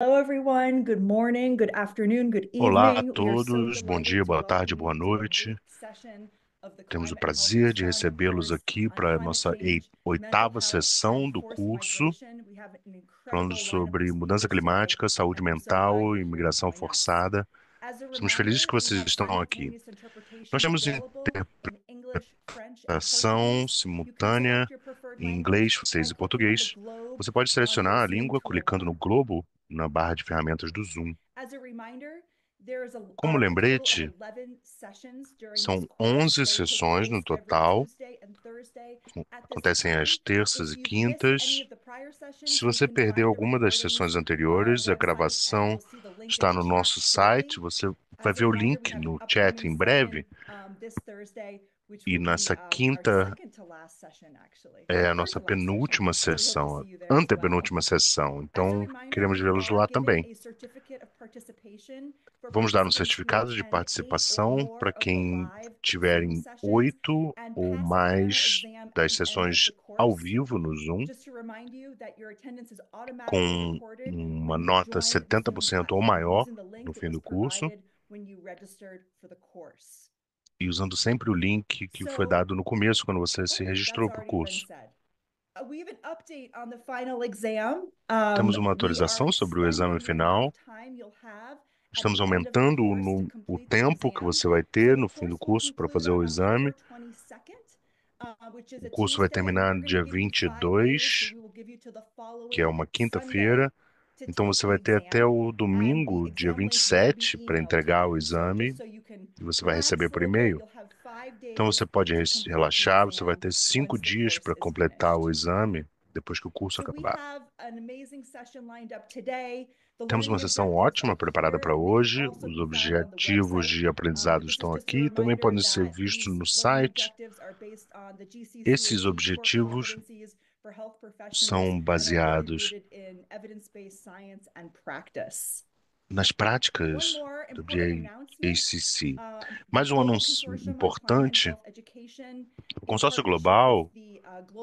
Hello everyone, good morning, good afternoon, good evening. Olá a todos, bom dia, boa tarde, boa noite. Temos o prazer de recebê-los aqui para a nossa oitava sessão do curso, falando sobre mudança climática, saúde mental e imigração forçada. Estamos felizes que vocês estão aqui. Nós temos interpretação simultânea em inglês, francês e português. Você pode selecionar a língua clicando no globo na barra de ferramentas do Zoom. Como lembrete, são 11 sessões no total, acontecem às terças e quintas. Se você perdeu alguma das sessões anteriores, a gravação está no nosso site, você vai ver o link no chat em breve. E nessa quinta é a nossa penúltima sessão, antepenúltima sessão. Então, queremos vê-los lá também. Vamos dar um certificado de participação para quem tiverem oito ou mais das sessões ao vivo no Zoom, com uma nota 70% ou maior no fim do curso e usando sempre o link que foi dado no começo quando você se registrou para o curso. Uh, Temos uma atualização sobre o exame final. Estamos aumentando o, o tempo que você vai ter no fim do curso para fazer o exame. Uh, o curso vai terminar no dia 22, que é uma quinta-feira. Então você vai ter até o domingo, dia 27, para entregar o exame e você vai receber por e-mail. Então você pode relaxar, você vai ter cinco dias para completar o exame depois que o curso acabar. Temos uma sessão ótima preparada para hoje. Os objetivos de aprendizado estão aqui também podem ser vistos no site. Esses objetivos são baseados nas práticas do JACC. Uh, Mais um anúncio importante: o Consórcio uh, Global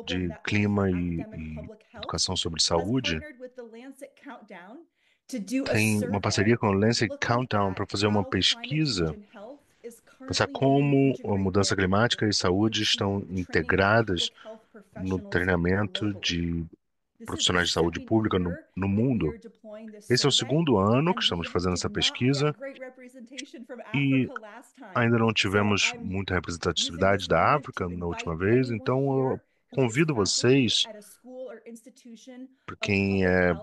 de Clima e, e Educação sobre Saúde tem uma parceria com o Lancet Countdown para fazer uma pesquisa pensar como a mudança climática e saúde estão integradas no treinamento de profissionais de saúde pública no, no, mundo. Esse é o segundo ano que estamos fazendo essa pesquisa e ainda não tivemos muita representatividade da África na última vez, então eu convido vocês, para quem é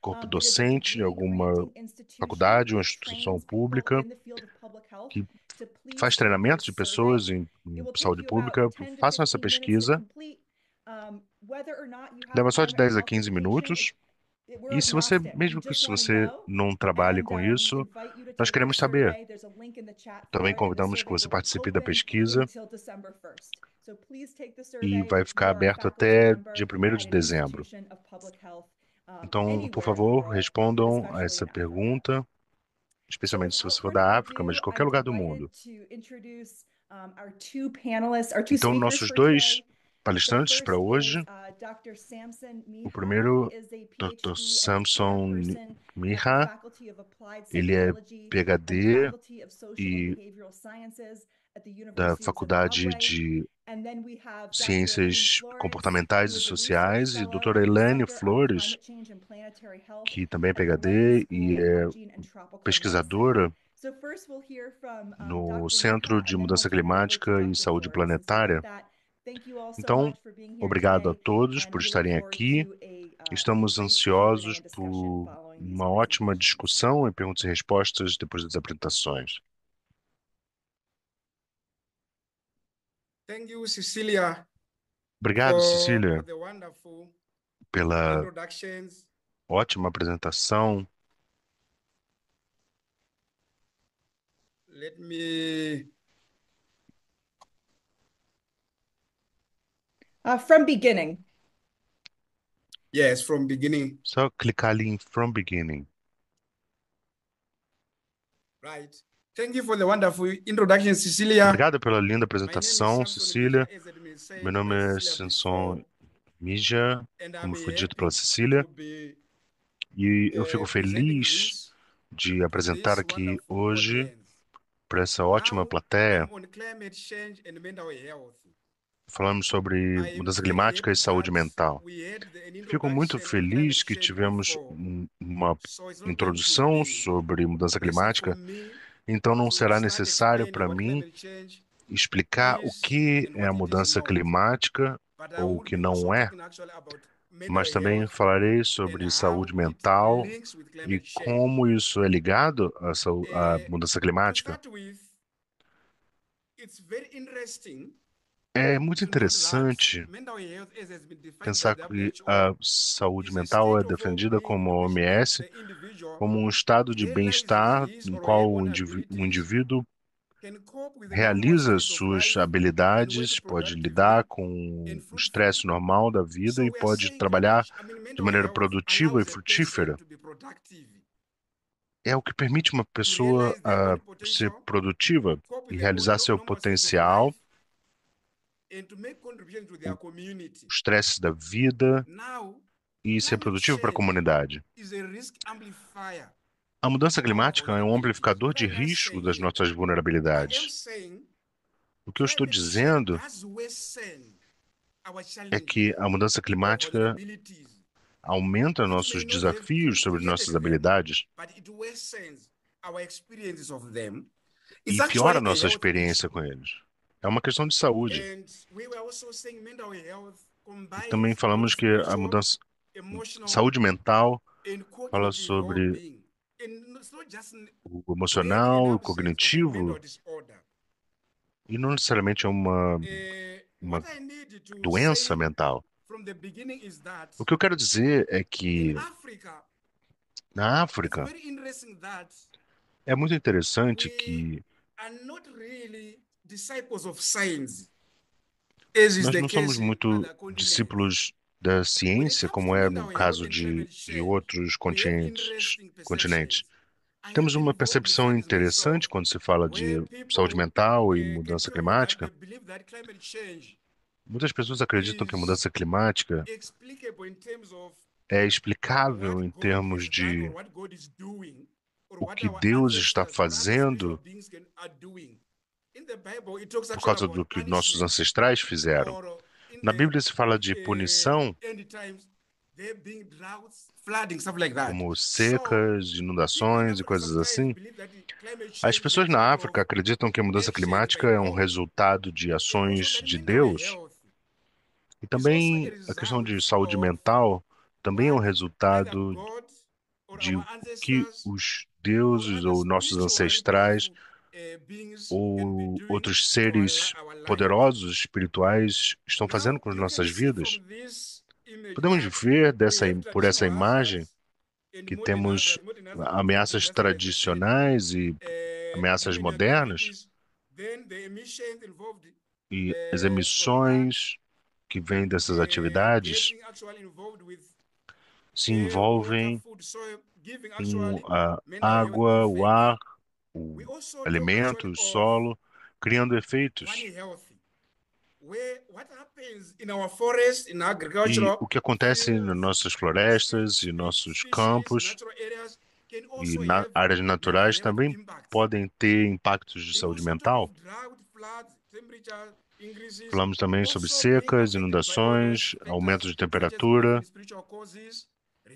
corpo docente de alguma faculdade ou instituição pública que faz treinamento de pessoas em saúde pública, façam essa pesquisa Leva só de 10 a 15 minutos. E se você, mesmo que se você não trabalhe com isso, nós queremos saber. Também convidamos que você participe da pesquisa e vai ficar aberto até dia 1 de dezembro. Então, por favor, respondam a essa pergunta, especialmente se você for da África, mas de qualquer lugar do mundo. Então, nossos dois palestrantes para hoje. Uh, o primeiro, Dr. Samson Miha, ele é PhD e da Faculdade de Ciências Comportamentais e Sociais, e doutora Helene Flores, que também é PhD e é pesquisadora no Centro de Mudança Climática e Saúde Planetária. Então, obrigado a todos por estarem aqui. Uh, Estamos ansiosos por uma ótima discussão e perguntas e respostas depois das apresentações. Thank you, Cecilia. Obrigado, Cecília, pela ótima apresentação. Let me uh, from beginning. Yes, from beginning. Só clicar ali em from beginning. Right. Thank you for the wonderful introduction, Cecilia. Obrigado pela linda apresentação, Cecília. Meu nome é Sanson Mija, como foi dito pela Cecília. E eu uh, fico feliz de apresentar aqui hoje para essa ótima plateia falamos sobre mudança climática e saúde mental. Fico muito feliz que tivemos uma introdução sobre mudança climática, então não será necessário para mim explicar o que é a mudança climática ou o que não é, mas também falarei sobre saúde mental e como isso é ligado à, mudança climática. É muito interessante pensar que a saúde mental é defendida como a OMS como um estado de é bem-estar no qual o indivíduo realiza suas habilidades, pode lidar com o estresse normal da vida e pode trabalhar de maneira produtiva e frutífera. É o que permite uma pessoa é a ser produtiva e realizar seu potencial o estresse da vida e ser produtivo para a comunidade. A mudança climática é um amplificador de risco das nossas vulnerabilidades. O que eu estou dizendo é que a mudança climática aumenta nossos desafios sobre nossas habilidades e piora nossa experiência com eles. É uma questão de saúde. E também falamos que a mudança saúde mental fala sobre o emocional, o cognitivo, e não necessariamente é uma, eh, uma doença mental. O que eu quero dizer é que na África é muito interessante que nós não somos muito discípulos da ciência, como é no caso de, de outros continentes, continentes. Temos uma percepção interessante quando se fala de saúde mental e mudança climática. Muitas pessoas acreditam que a mudança climática é explicável em termos de o que Deus está fazendo por causa do que nossos ancestrais fizeram. Na Bíblia se fala de eh, punição como secas, inundações e coisas assim. As pessoas na África acreditam que a mudança climática é um resultado de ações de Deus. E também a questão de saúde mental também é um resultado de que os deuses ou nossos ancestrais é, ou outros seres poderosos espirituais estão fazendo com as nossas vidas. Podemos ver dessa, por essa imagem que temos ameaças tradicionais e eh, ameaças modernas e eh, as emissões que vêm dessas eh, atividades se envolvem com a água, o ar, o alimento, o solo, criando efeitos. E o que acontece nas nossas florestas e nossos campos e na áreas naturais também podem ter impactos de saúde mental. Falamos também sobre secas, inundações, aumento de temperatura,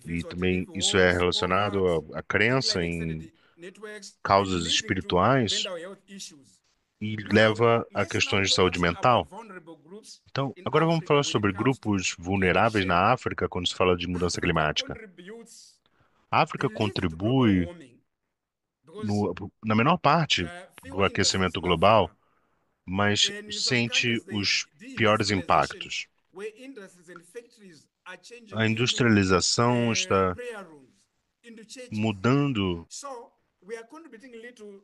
e também isso é relacionado à, à crença em causas espirituais e leva a questões de saúde mental. Então, agora vamos falar sobre grupos vulneráveis na África quando se fala de mudança climática. A África contribui no, na menor parte do aquecimento global, mas sente os piores impactos. A industrialização uh, está mudando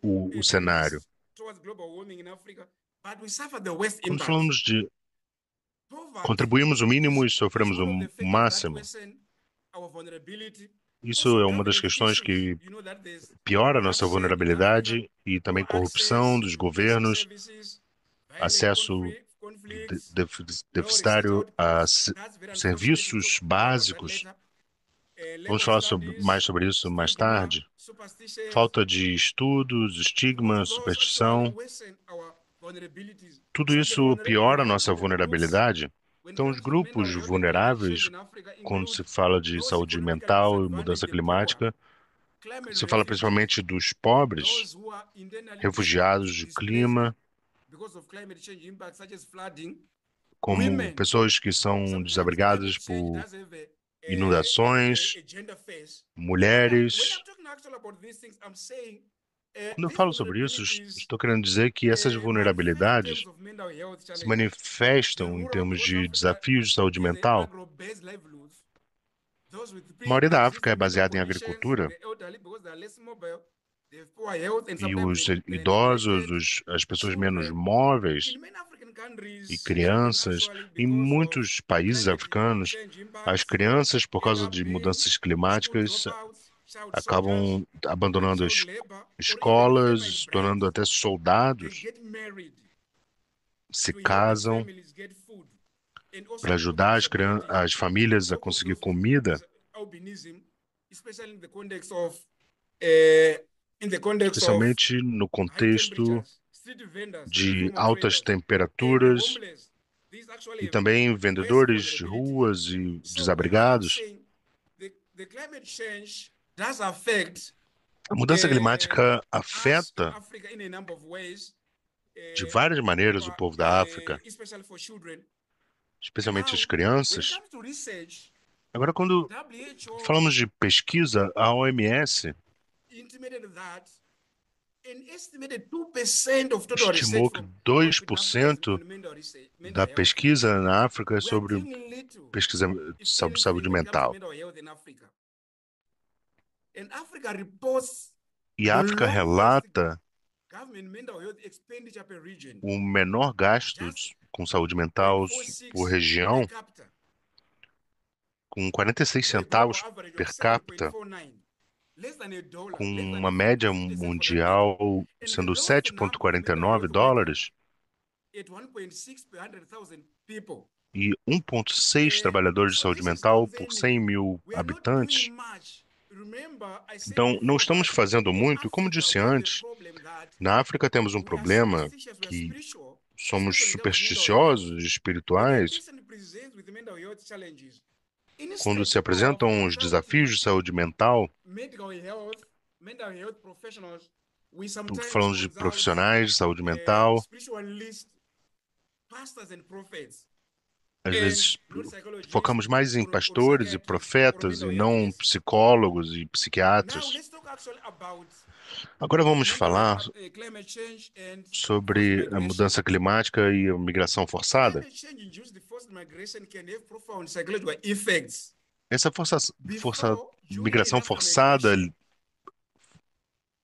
o, o cenário. Quando falamos de contribuímos o mínimo e sofremos o máximo, isso é uma das questões que piora a nossa vulnerabilidade e também corrupção dos governos, acesso deficitário a serviços básicos é, Vamos falar sobre, mais sobre isso mais tarde. É Falta de estudos, estigma, superstição. Tudo isso piora a nossa vulnerabilidade. Então, os grupos vulneráveis, quando se fala de saúde mental e mudança climática, se fala principalmente dos pobres, refugiados de clima, como pessoas que são desabrigadas por inundações, mulheres. Eh, Quando eu falo sobre isso, estou querendo dizer que eh, essas vulnerabilidades se manifestam em termos de desafios de saúde mental. A maioria da África é baseada em agricultura. E os idosos, os, as pessoas menos móveis, e crianças. Em muitos países africanos, as crianças, por causa de mudanças climáticas, acabam abandonando as escolas, tornando até soldados, se casam para ajudar as, as famílias a conseguir comida. Eh, Especialmente no contexto de altas temperaturas e também vendedores de ruas e desabrigados. A mudança climática afeta eh, de várias maneiras o povo da eh, África, especialmente as crianças. Agora, quando falamos de pesquisa, a OMS estimou que 2% da pesquisa na África é sobre pesquisa sobre saúde mental. E a África relata o menor gasto com saúde mental por região, com 46 centavos per capita com uma média mundial sendo 7,49 dólares e 1,6 trabalhadores de saúde mental por 100 mil habitantes. Então, não estamos fazendo muito, como disse antes, na África temos um problema que somos supersticiosos, espirituais, quando se apresentam os desafios de saúde mental, falando de profissionais de saúde uh, mental, às vezes focamos mais em pastores e profetas e não psicólogos e psiquiatras. Agora vamos falar eh, sobre a mudança climática e a migração forçada. Essa força, força, migração forçada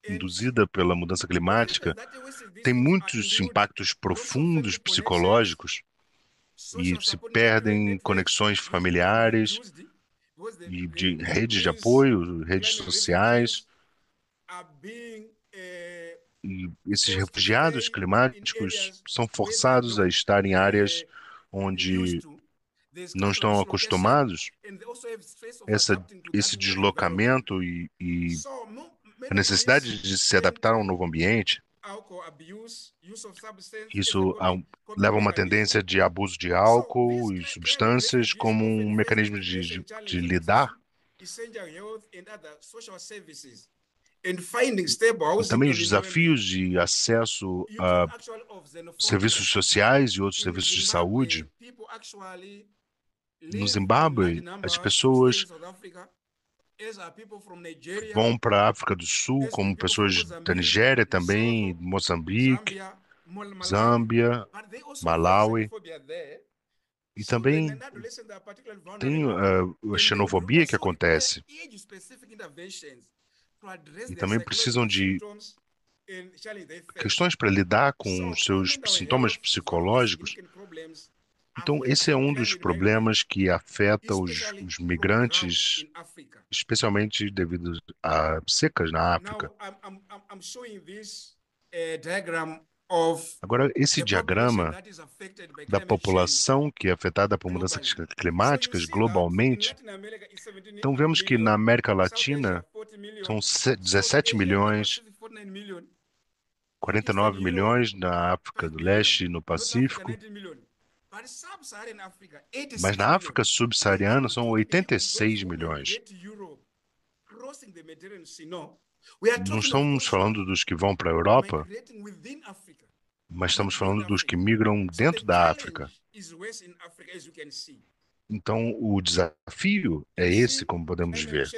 induzida pela mudança climática tem muitos impactos profundos psicológicos e se perdem conexões familiares e de redes de apoio, redes sociais eh, esses refugiados climáticos são forçados a estar em áreas onde não estão acostumados, essa, esse deslocamento e, e a necessidade de se adaptar a um novo ambiente, isso leva a uma tendência de abuso de álcool e substâncias como um mecanismo de, de, de lidar também os desafios de acesso a serviços sociais e outros serviços de saúde. No Zimbábue, as pessoas vão para a África do Sul, como pessoas da Nigéria também, Moçambique, Zâmbia, Malawi. E também tem eh, a xenofobia que acontece e também precisam de questões para lidar com os seus sintomas psicológicos. Então, esse é um dos problemas que afeta os, os migrantes, especialmente devido a secas na África. Agora, esse diagrama da população que é afetada por mudanças climáticas globalmente, então vemos que na América Latina são 17 milhões, 49 milhões na África do Leste e no Pacífico, mas na África subsaariana são 86 milhões. Não estamos falando dos que vão para a Europa, mas estamos falando dos que migram dentro da África. Então, o desafio é esse, como podemos ver.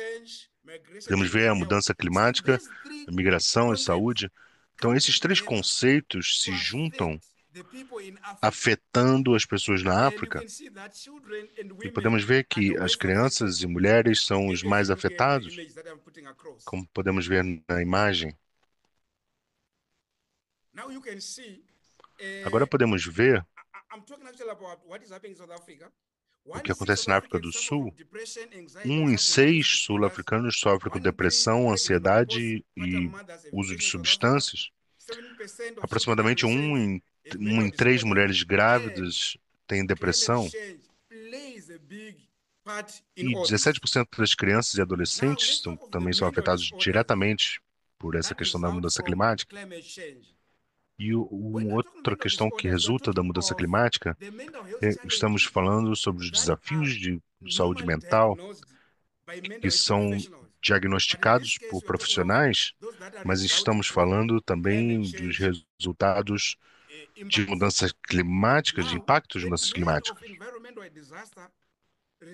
Podemos ver a mudança climática, a migração, a saúde. Então, esses três conceitos se juntam afetando as pessoas na África. E podemos ver que as crianças e mulheres são os mais afetados, como podemos ver na imagem. Eh, Agora podemos ver o que acontece na África do Sul. Um em seis sul-africanos sofre com depressão, ansiedade e uso de substâncias. Aproximadamente um em em três mulheres grávidas têm depressão e 17% das crianças e adolescentes são, também são afetados diretamente por essa questão da mudança climática. E uma é, outra questão que resulta da mudança climática, é, estamos falando sobre os desafios de saúde mental que são diagnosticados por profissionais, mas estamos falando também dos resultados de mudanças climáticas, de impactos de mudanças climáticas.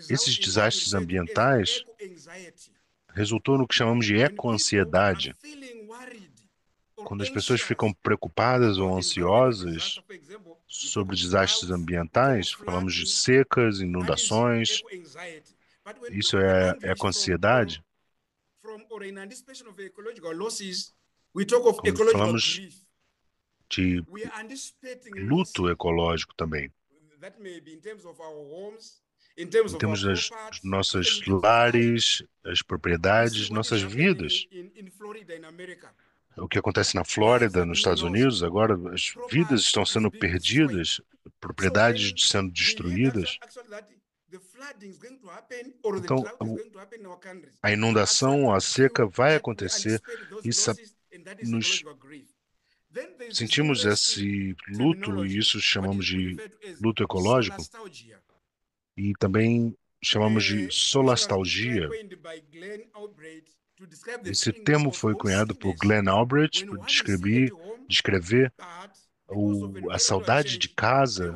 Esses desastres ambientais resultou no que chamamos de ecoansiedade. Quando as pessoas ficam preocupadas ou ansiosas sobre desastres ambientais, falamos de secas, inundações, isso é ecoansiedade. Quando falamos de luto ecológico também. Em termos das nossas lares, as propriedades, nossas vidas. O que acontece na Flórida, nos Estados Unidos, agora as vidas estão sendo perdidas, propriedades sendo destruídas. Então, a inundação, a seca vai acontecer. Isso nos sentimos esse luto, e isso chamamos de luto ecológico, e também chamamos de solastalgia. Esse termo foi cunhado por Glenn Albrecht para descrever, descrever o, a saudade de casa,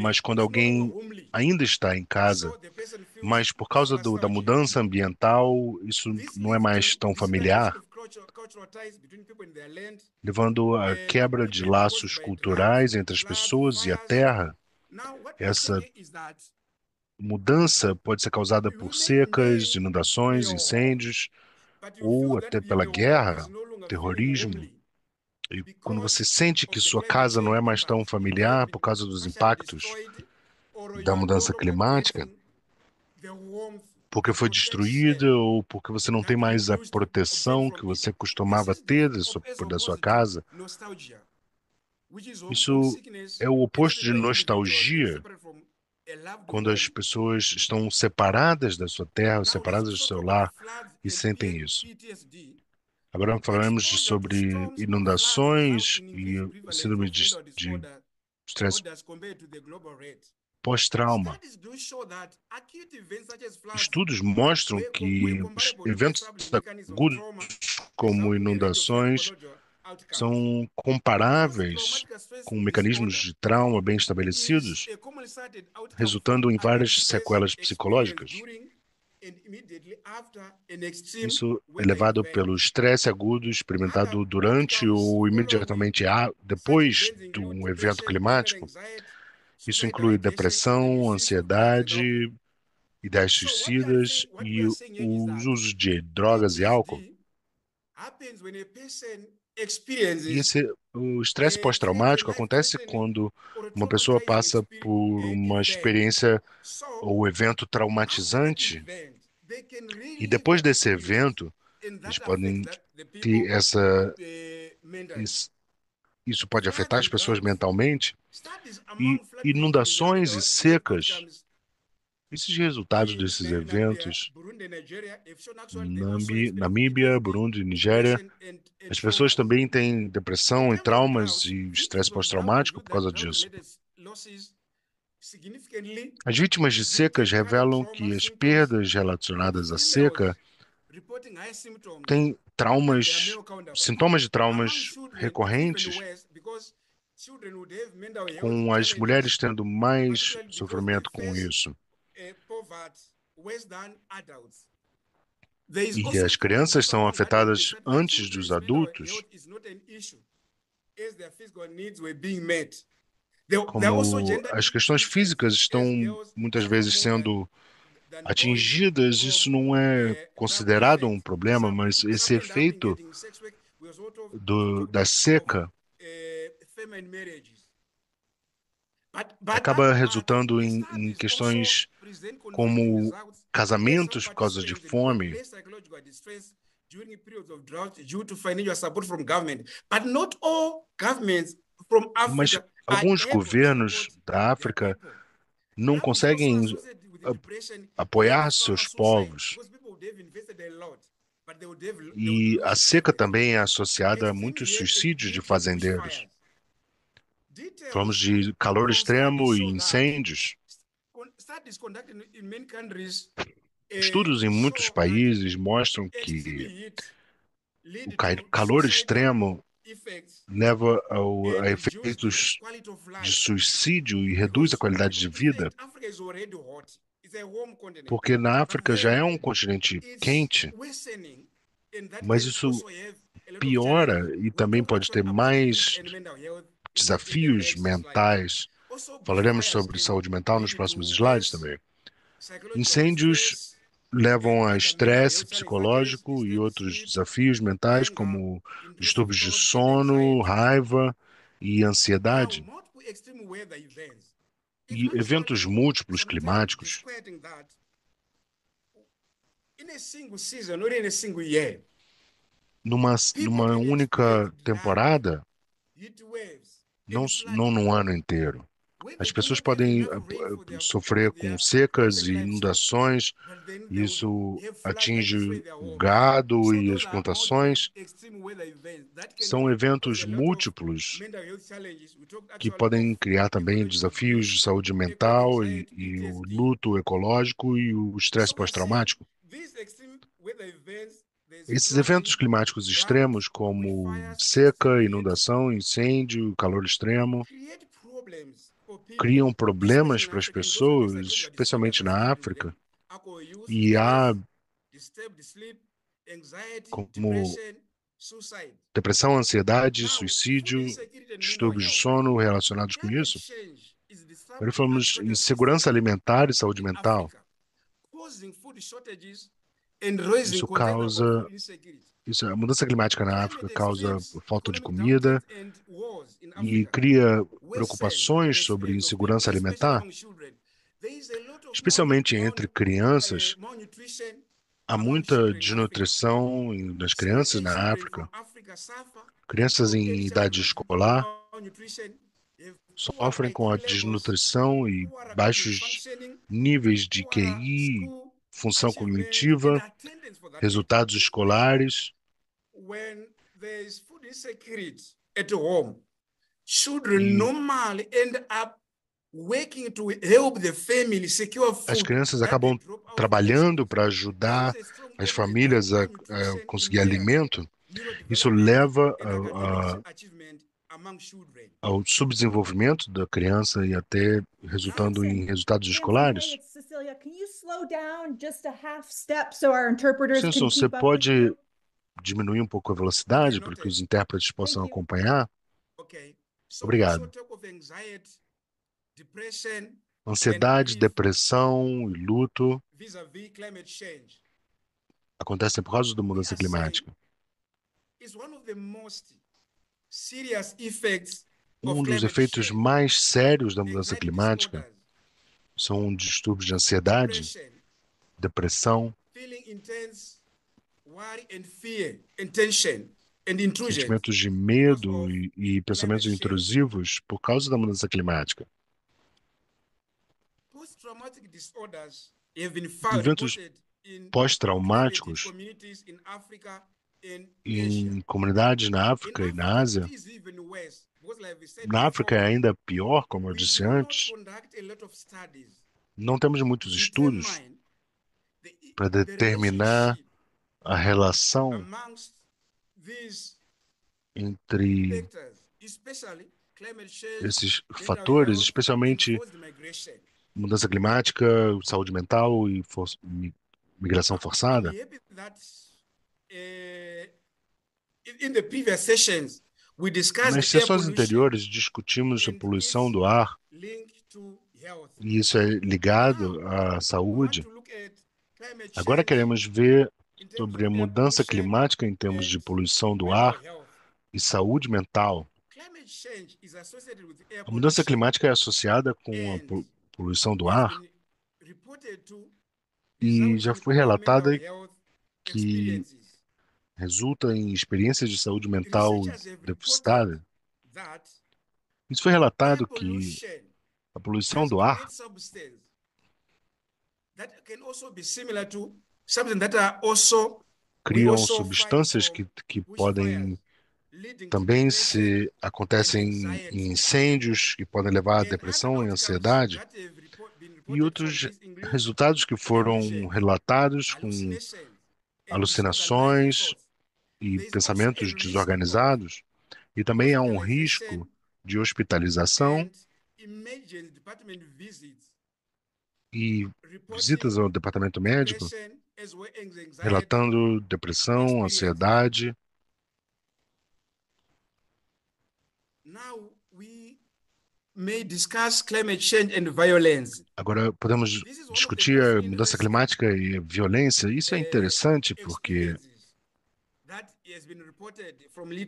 mas quando alguém ainda está em casa, mas por causa do, da mudança ambiental, isso não é mais tão familiar levando à quebra de laços culturais entre as pessoas e a terra. Essa mudança pode ser causada por secas, inundações, incêndios ou até pela guerra, terrorismo. E quando você sente que sua casa não é mais tão familiar por causa dos impactos da mudança climática, porque foi destruída ou porque você não tem mais a proteção que você costumava ter da sua casa. Isso é o oposto de nostalgia, quando as pessoas estão separadas da sua terra, separadas do seu lar e sentem isso. Agora falaremos sobre inundações e síndrome de, de estresse pós-trauma. Estudos mostram que é eventos agudos, como inundações, são comparáveis com mecanismos de trauma bem estabelecidos, é resultando em várias sequelas psicológicas. Isso é levado pelo estresse agudo experimentado durante ou imediatamente depois de um evento climático, isso inclui depressão, ansiedade, ideias suicidas e os usos de drogas e álcool. E esse, o estresse pós-traumático acontece quando uma pessoa passa por uma experiência ou evento traumatizante. E depois desse evento, eles podem ter essa, isso pode afetar as pessoas mentalmente. E inundações e secas. Esses resultados desses eventos, Namíbia, Burundi, Nigéria, as pessoas também têm depressão e traumas e estresse pós-traumático por causa disso. As vítimas de secas revelam que as perdas relacionadas à seca tem traumas, sintomas de traumas recorrentes, com as mulheres tendo mais sofrimento com isso. E as crianças são afetadas antes dos adultos. Como as questões físicas estão muitas vezes sendo atingidas, isso não é considerado um problema, mas esse efeito do, da seca acaba resultando em, em, questões como casamentos por causa de fome. Mas alguns governos da África não conseguem apoiar seus povos. E a seca também é associada a muitos suicídios de fazendeiros. Falamos de calor extremo e incêndios. Eh, Estudos em muitos países mostram que o calor extremo leva ao, a efeitos de suicídio e reduz a qualidade de vida. Porque na África já é um continente quente, mas isso piora e também pode ter mais desafios mentais. Falaremos sobre saúde mental nos próximos slides também. Incêndios levam a estresse psicológico e outros desafios mentais, como distúrbios de sono, raiva e ansiedade e eventos múltiplos climáticos. Numa, numa única temporada, não, não num ano inteiro. As pessoas podem eh, eh, sofrer com secas e inundações, isso atinge o gado e as plantações. São eventos múltiplos que podem criar também desafios de saúde mental e, e o luto ecológico e o estresse pós-traumático. Esses eventos climáticos extremos, como seca, inundação, incêndio, calor extremo, criam problemas para as pessoas, especialmente na África, e há como depressão, ansiedade, suicídio, distúrbios de sono relacionados com isso. Agora falamos em segurança alimentar e saúde mental. Isso causa isso, a mudança climática na África causa falta de comida e cria preocupações sobre insegurança alimentar, especialmente entre crianças. Há muita desnutrição nas crianças na África. Crianças em idade escolar sofrem com a desnutrição e baixos níveis de QI, função cognitiva, resultados escolares when there is food insecurity at home, children hum. normally end up working to help the family secure food. As crianças acabam trabalhando para ajudar as famílias a, a, conseguir alimento. Isso leva a, a, ao subdesenvolvimento da criança e até resultando em resultados escolares. Cecília, você pode diminuir um pouco a velocidade para que os intérpretes possam acompanhar? Obrigado. Ansiedade, depressão e luto acontecem por causa da mudança climática. Um dos efeitos mais sérios da mudança climática são distúrbios de ansiedade, depressão, sentimentos de medo e, e pensamentos intrusivos por causa da mudança climática. Eventos pós-traumáticos em comunidades na África e na Ásia. Na África é ainda pior, como eu disse antes. Não temos muitos estudos para determinar a relação entre esses fatores, especialmente mudança climática, saúde mental e for migração forçada. Eh, Nas sessões anteriores, discutimos a poluição do ar e isso é ligado à saúde. Agora queremos ver sobre a mudança climática em termos de poluição do ar e saúde mental. A mudança climática é associada com a poluição do ar e já foi relatada que resulta em experiências de saúde mental deficitada. Isso foi relatado que a poluição do ar criam substâncias que, que podem também se acontecem em incêndios que podem levar à depressão e ansiedade e outros resultados que foram relatados com alucinações e pensamentos desorganizados e também há um risco de hospitalização e visitas ao departamento médico relatando depressão, ansiedade. Agora podemos discutir a mudança climática e a violência. Isso é eh, interessante porque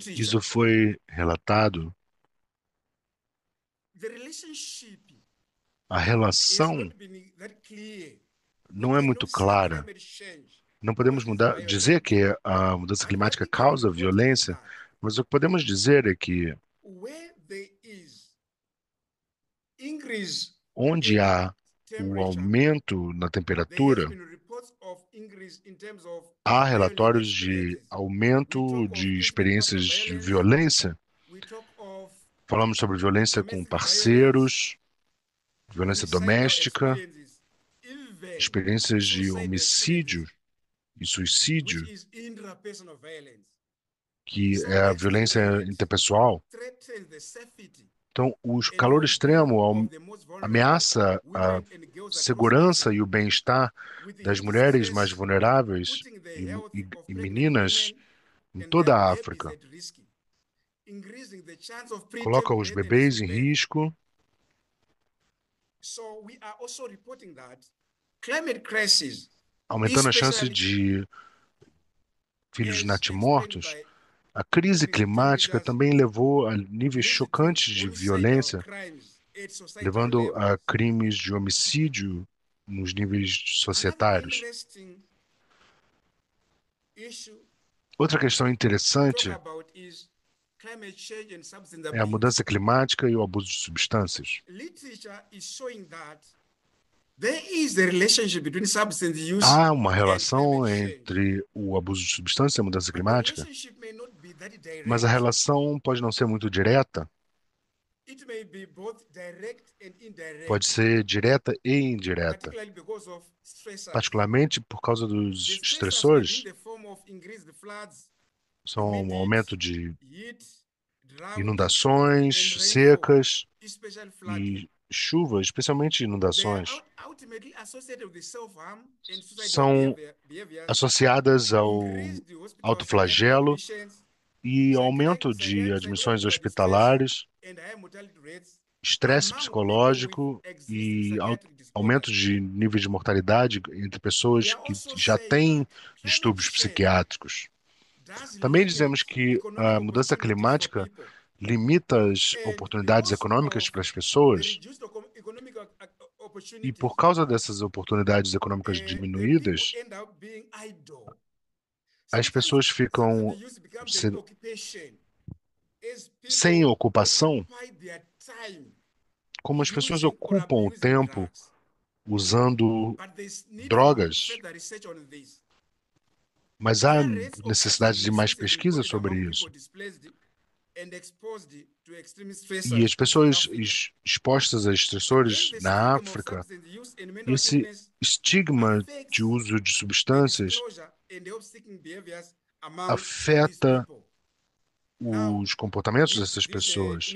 isso foi relatado. A relação não é muito clara. Não podemos mudar, dizer que a mudança climática causa violência, mas o que podemos dizer é que onde há o aumento na temperatura, há relatórios de aumento de experiências de violência. Falamos sobre violência com parceiros, violência doméstica, experiências de homicídio e suicídio, que é a violência interpessoal. Então, o calor extremo hum, ameaça a segurança e o bem-estar das mulheres mais vulneráveis e, e, e meninas em toda a África. Coloca os bebês em risco aumentando a chance de filhos é natimortos, a crise climática também levou a níveis chocantes de violência, levando a crimes de homicídio nos níveis societários. Outra questão interessante é a mudança climática e o abuso de substâncias. Há uma relação entre o abuso de substâncias e a mudança climática, mas a relação pode não ser muito direta. Pode ser direta e indireta, particularmente por causa dos estressores. São um aumento de inundações, secas e chuvas, especialmente inundações, são associadas ao autoflagelo e aumento de admissões hospitalares, estresse psicológico e aumento de nível de mortalidade entre pessoas que já têm distúrbios psiquiátricos. Também dizemos que a mudança climática limita as é, oportunidades econômicas para as pessoas. E por causa dessas oportunidades econômicas é, diminuídas, as pessoas ficam sem, sem ocupação. Como as pessoas ocupam o tempo usando drogas. Mas há necessidade de mais pesquisa sobre isso. E as pessoas expostas a estressores na África, esse estigma de uso de substâncias afeta os comportamentos dessas pessoas.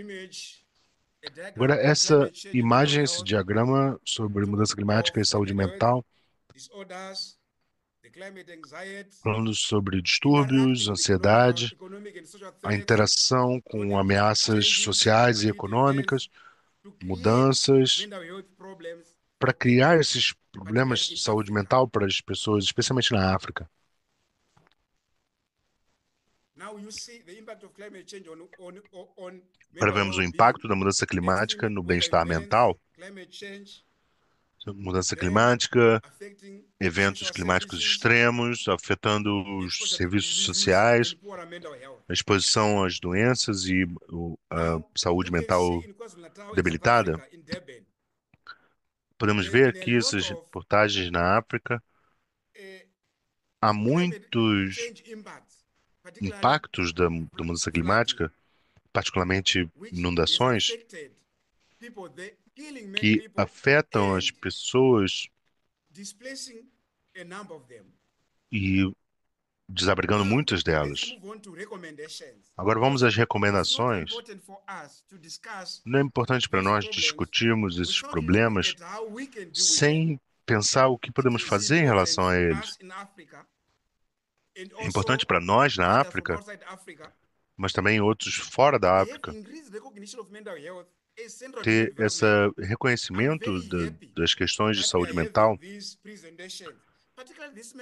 Agora, essa imagem, esse diagrama sobre mudança climática e saúde mental falando sobre distúrbios, ansiedade, a interação com ameaças sociais e econômicas, mudanças, para criar esses problemas de saúde mental para as pessoas, especialmente na África. Prevemos o impacto da mudança climática no bem-estar mental mudança climática, eventos climáticos extremos, afetando os serviços sociais, a exposição às doenças e a saúde mental debilitada. Podemos ver aqui essas reportagens na África. Há muitos impactos da, da mudança climática, particularmente inundações, que afetam as pessoas e desabrigando muitas delas. Agora vamos às recomendações. Não é importante para nós discutirmos esses problemas sem pensar o que podemos fazer em relação a eles. É importante para nós na África, mas também outros fora da África ter esse reconhecimento é de, das questões de saúde mental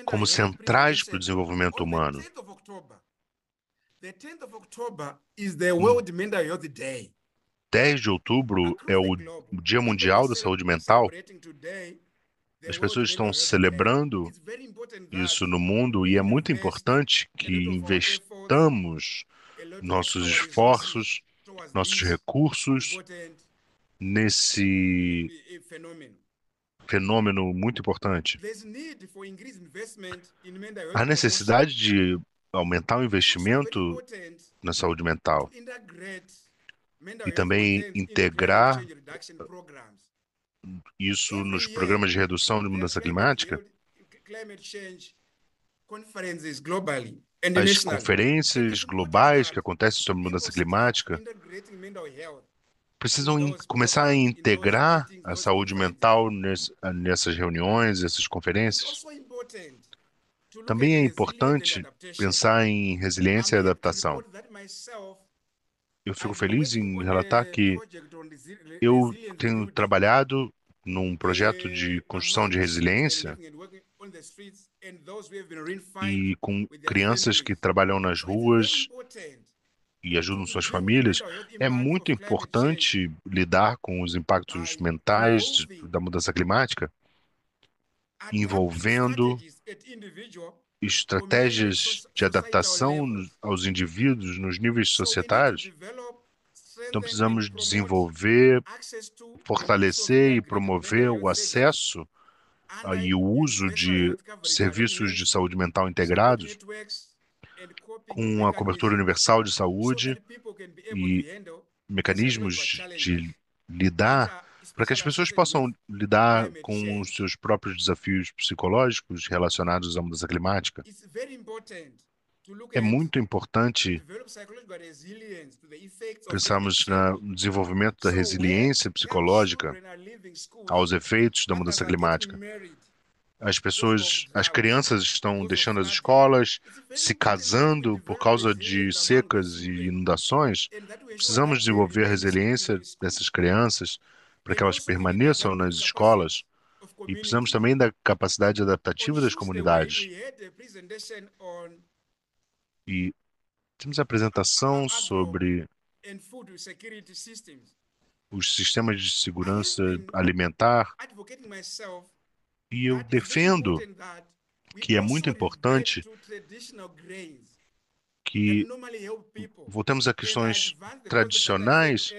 como centrais para o desenvolvimento humano. The 10 de outubro é o Dia Mundial da Saúde Mental. As pessoas estão celebrando isso no mundo e é muito importante que investamos nossos esforços nossos recursos nesse fenômeno muito importante. A necessidade de aumentar o investimento na saúde mental e também integrar isso nos programas de redução de mudança climática. É as conferências globais que acontecem sobre mudança climática precisam então, assim, começar a é integrar a saúde mental nessas reuniões, essas conferências. Então, é Também é importante pensar em resiliência e adaptação. Eu fico feliz em relatar que eu tenho trabalhado num projeto eh, de construção de resiliência e com crianças que trabalham nas ruas e ajudam suas famílias, é muito importante lidar com os impactos mentais da mudança climática, envolvendo estratégias de adaptação aos indivíduos nos níveis societários. Então, precisamos desenvolver, fortalecer e promover o acesso ah, e o uso de serviços de saúde mental integrados com a cobertura universal de saúde e mecanismos de lidar para que as pessoas possam lidar com os seus próprios desafios psicológicos relacionados à mudança climática. É muito importante é é pensarmos no desenvolvimento da resiliência psicológica aos efeitos da mudança climática. As pessoas, as crianças estão deixando as escolas, se casando por causa de secas e inundações. Precisamos desenvolver a resiliência dessas crianças para que elas permaneçam nas escolas. E precisamos também da capacidade adaptativa das comunidades e temos a apresentação sobre os sistemas de segurança alimentar. E eu defendo que é muito importante que voltemos a questões tradicionais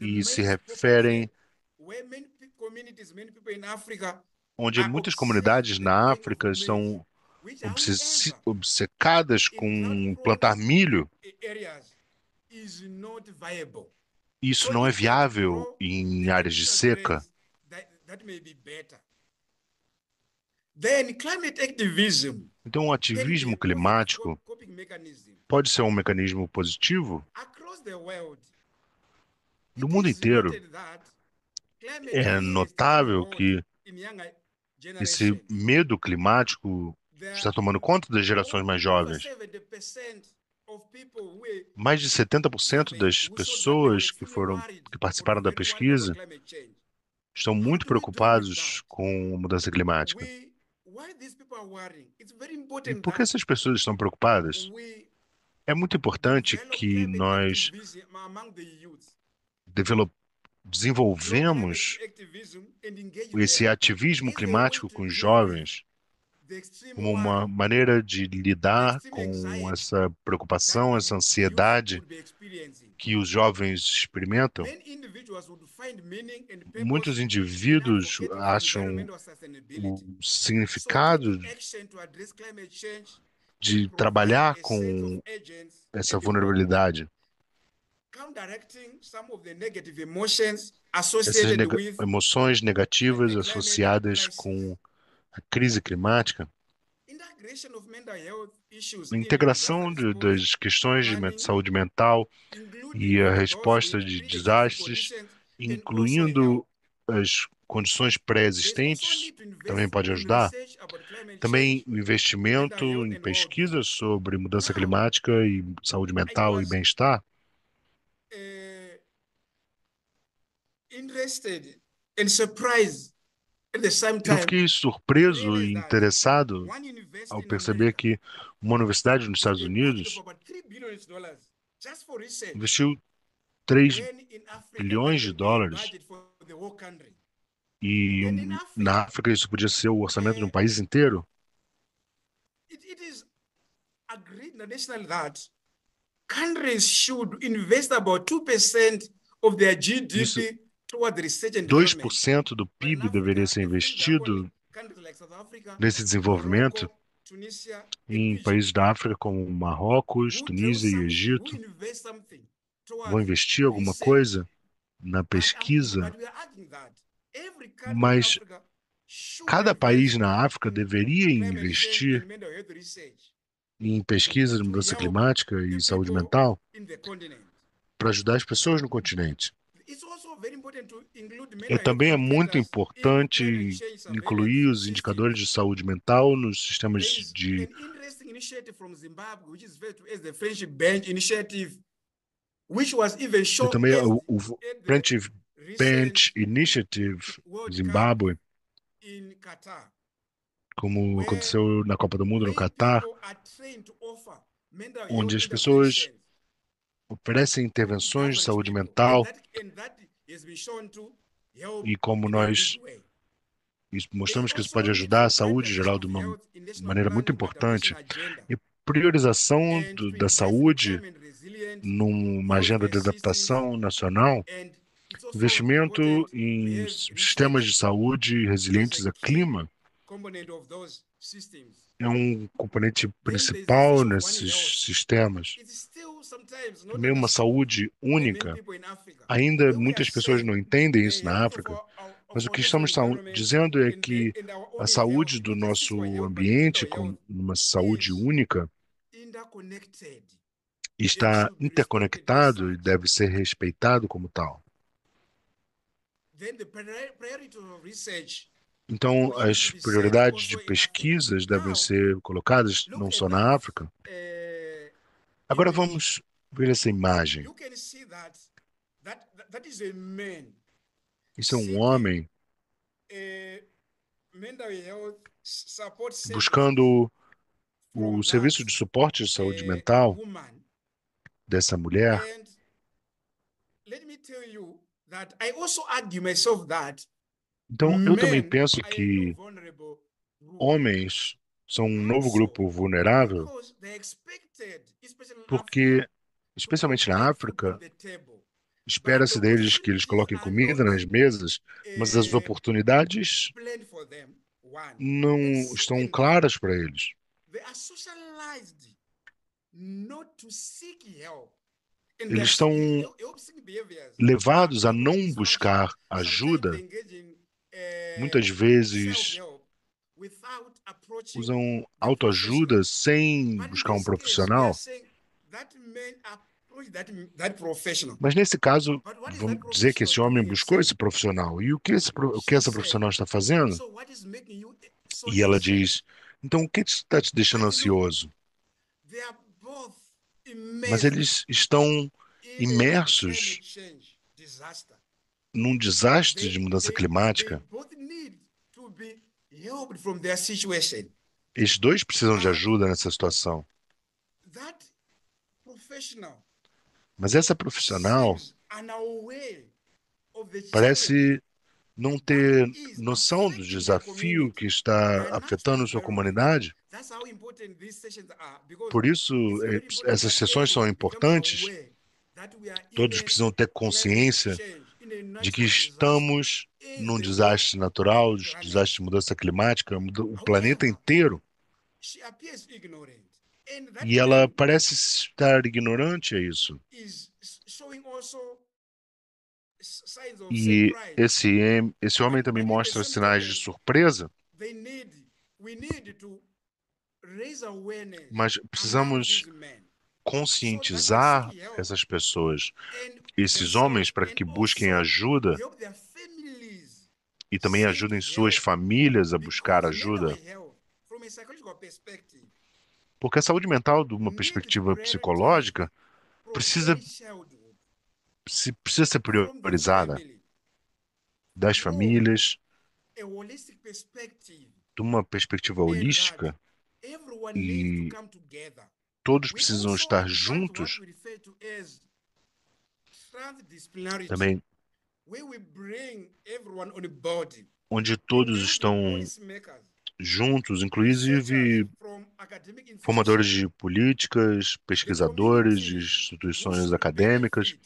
e se referem onde muitas comunidades na África são obcecadas com plantar milho, isso não é viável em áreas de seca. Então, o ativismo climático pode ser um mecanismo positivo? No mundo inteiro, é notável que esse medo climático está tomando conta das gerações mais jovens. Mais de 70% das pessoas que foram que participaram da pesquisa estão muito preocupados com a mudança climática. E por que essas pessoas estão preocupadas? É muito importante que nós desenvolvemos esse ativismo climático com os jovens como uma maneira de lidar com essa preocupação, essa ansiedade que os jovens experimentam. Muitos indivíduos acham o significado de trabalhar com essa vulnerabilidade. Essas emoções negativas associadas com a crise climática, a integração de, das questões de saúde mental e a resposta de desastres, incluindo as condições pré-existentes, também pode ajudar. Também o investimento em pesquisa sobre mudança climática e saúde mental e bem-estar. Eh, interested and surprised eu fiquei surpreso e ah, interessado ao perceber que uma universidade nos Estados Unidos investiu 3 bilhões de dólares e na África isso podia ser o orçamento de um país inteiro. Countries 2% GDP 2% do PIB deveria ser investido nesse desenvolvimento em países da África como Marrocos, Tunísia e Egito. Vão investir alguma coisa na pesquisa, mas cada país na África deveria investir em pesquisa de mudança climática e saúde mental para ajudar as pessoas no continente também é muito importante incluir os indicadores de saúde mental nos sistemas de. E também é o, o Friendship Bench Initiative Zimbábue, como aconteceu na Copa do Mundo no Catar, onde as pessoas oferecem intervenções de saúde mental e como nós mostramos que isso pode ajudar a saúde geral de uma maneira muito importante, e priorização do, da saúde numa agenda de adaptação nacional, investimento em sistemas de saúde resilientes a clima é um componente principal nesses sistemas também uma saúde única. Ainda muitas pessoas não entendem eh, isso na África, mas o que estamos dizendo é que a saúde do nosso ambiente, com uma saúde única, está interconectado e deve ser respeitado como tal. Então, as prioridades de pesquisas devem ser colocadas não só na África, eh, Agora vamos ver essa imagem. Isso é um homem buscando o serviço de suporte de saúde mental dessa mulher. Então, eu também penso que homens são um novo grupo vulnerável porque, especialmente na África, espera-se deles que eles coloquem comida nas mesas, mas as oportunidades não estão claras para eles. Eles estão levados a não buscar ajuda, muitas vezes usam autoajuda sem buscar um profissional. Mas nesse caso, vamos dizer que esse homem buscou esse profissional. E o que, esse, o que essa profissional está fazendo? E ela diz: Então, o que está te deixando ansioso? Mas eles estão imersos num desastre de mudança climática. Eles dois precisam de ajuda nessa situação. Mas essa profissional parece não ter noção do desafio que está afetando sua comunidade. Por isso, eh, essas sessões são importantes. Todos precisam ter consciência de que estamos num desastre natural, desastre de mudança climática, o planeta inteiro e ela parece estar ignorante a é isso. E esse, esse homem também mostra sinais de surpresa. Mas precisamos conscientizar essas pessoas, esses homens, para que busquem ajuda e também ajudem suas famílias a buscar ajuda porque a saúde mental, de uma perspectiva psicológica, precisa, precisa ser priorizada das famílias, é de uma perspectiva holística, e todos precisam estar juntos. Também, onde todos estão juntos, inclusive formadores de políticas, pesquisadores de instituições acadêmicas.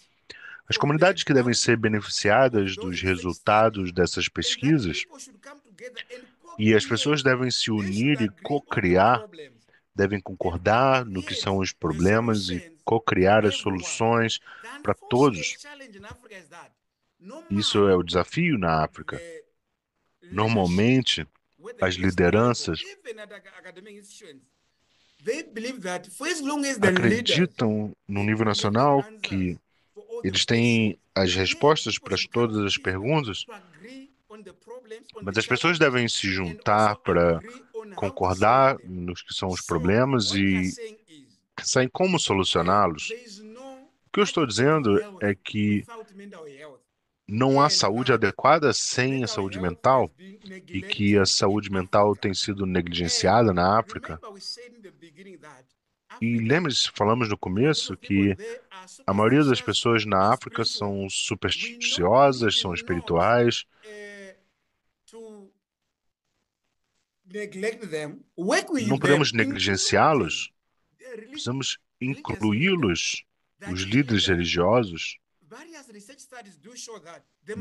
As comunidades que devem ser beneficiadas dos resultados dessas pesquisas e as pessoas devem se unir e co-criar, devem concordar no que são os problemas e co-criar as soluções para todos. Isso é o desafio na África. Normalmente, as lideranças acreditam no nível nacional que eles têm as respostas para todas as perguntas, mas as pessoas devem se juntar para concordar nos que são os problemas e pensar como solucioná-los. O que eu estou dizendo é que não há saúde adequada sem a saúde mental tipo e que a saúde mental tem sido negligenciada na África. E lembre-se, falamos no começo que a maioria das pessoas na África são supersticiosas, são espirituais. Eh, não podemos negligenciá-los, precisamos incluí-los, os líderes religiosos,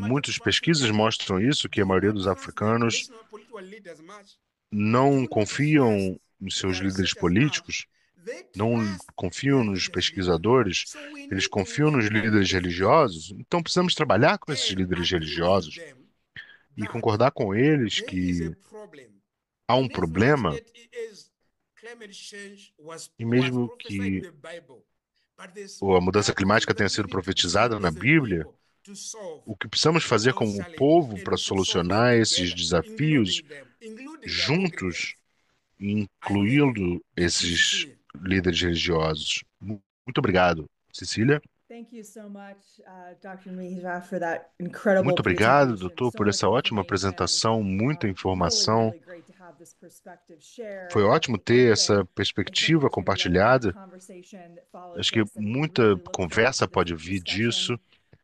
Muitas pesquisas mostram tipo isso, que a maioria dos é africanos não confiam nos seus líderes políticos, não confiam nos pesquisadores, eles confiam nos líderes religiosos. Então precisamos trabalhar com esses é, líderes religiosos e concordar com eles que há um problema. E mesmo que a mudança climática tenha sido profetizada na Bíblia, o que precisamos fazer como um povo para solucionar esses desafios juntos, incluindo esses líderes religiosos. Muito obrigado, Cecília. Uh, Muito obrigado, doutor, por essa ótima apresentação, muita informação. Foi ótimo ter essa perspectiva compartilhada. Acho que muita conversa pode vir disso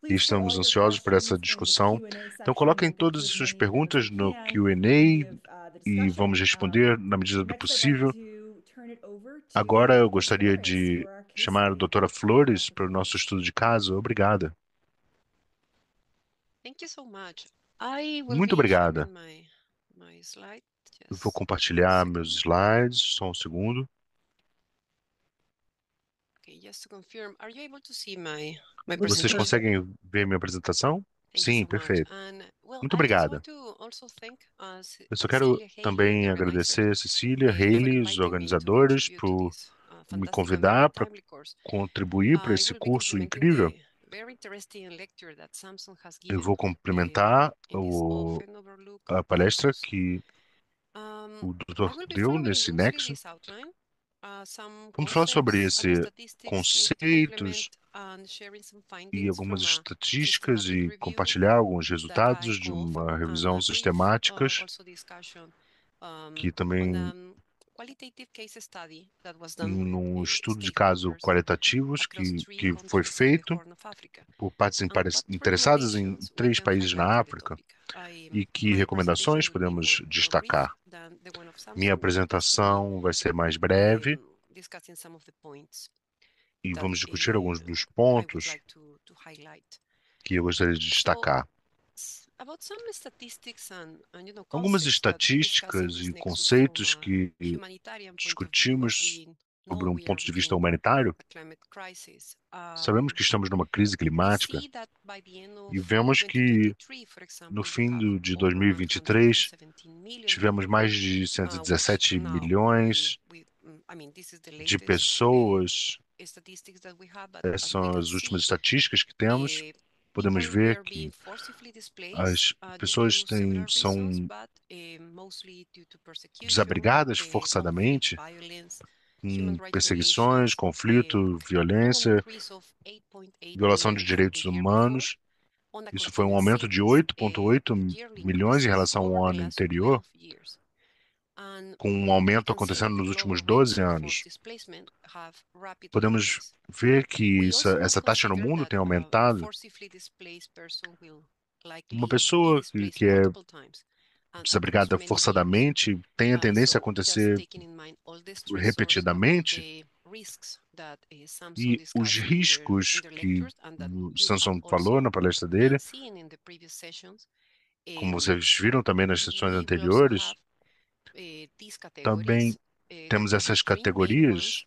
e estamos ansiosos por essa discussão. Então, coloquem todas as suas perguntas no QA uh, e vamos uh, responder na medida do possível. Agora, eu gostaria de chamar a doutora Flores para o nosso estudo de caso? Obrigada. Muito obrigada. Eu vou compartilhar meus slides, só um segundo. Vocês conseguem ver minha apresentação? Sim, perfeito. Muito obrigada. Uh, Eu só quero também agradecer a Cecília, Haley, os organizadores, por me convidar para contribuir para ah, esse curso incrível. Eu vou complementar o, a palestra que o doutor deu nesse nexo. Uh, Vamos falar sobre esses conceitos uh, e algumas uh, estatísticas e compartilhar alguns resultados de uma revisão sistemáticas que também num estudo de caso qualitativos que, que foi feito por partes interessadas em três países na África e que recomendações podemos destacar. Minha apresentação vai ser mais breve e vamos discutir alguns dos pontos que eu gostaria de destacar. Algumas estatísticas e conceitos uh, que discutimos sobre um ponto de vista humanitário, sabemos que estamos numa crise climática e vemos que no fim de 2023 tivemos mais de 117 uh, milhões mm, de eh, pessoas. Uh, Essas são as últimas estatísticas que temos podemos ver que as uh, pessoas têm, são eh, desabrigadas eh, forçadamente com perseguições, conflito, eh, violência, violação de direitos humanos. Isso foi um aumento de 8,8 milhões em relação ao ano anterior, com um aumento acontecendo nos últimos 12 anos, podemos ver que isso, essa taxa no mundo tem aumentado. Uma pessoa que é desabrigada forçadamente tem a tendência a acontecer repetidamente. E os riscos que Samson falou na palestra dele, como eh, vocês viram também nas sessões anteriores, eh, Também eh, temos essas categorias,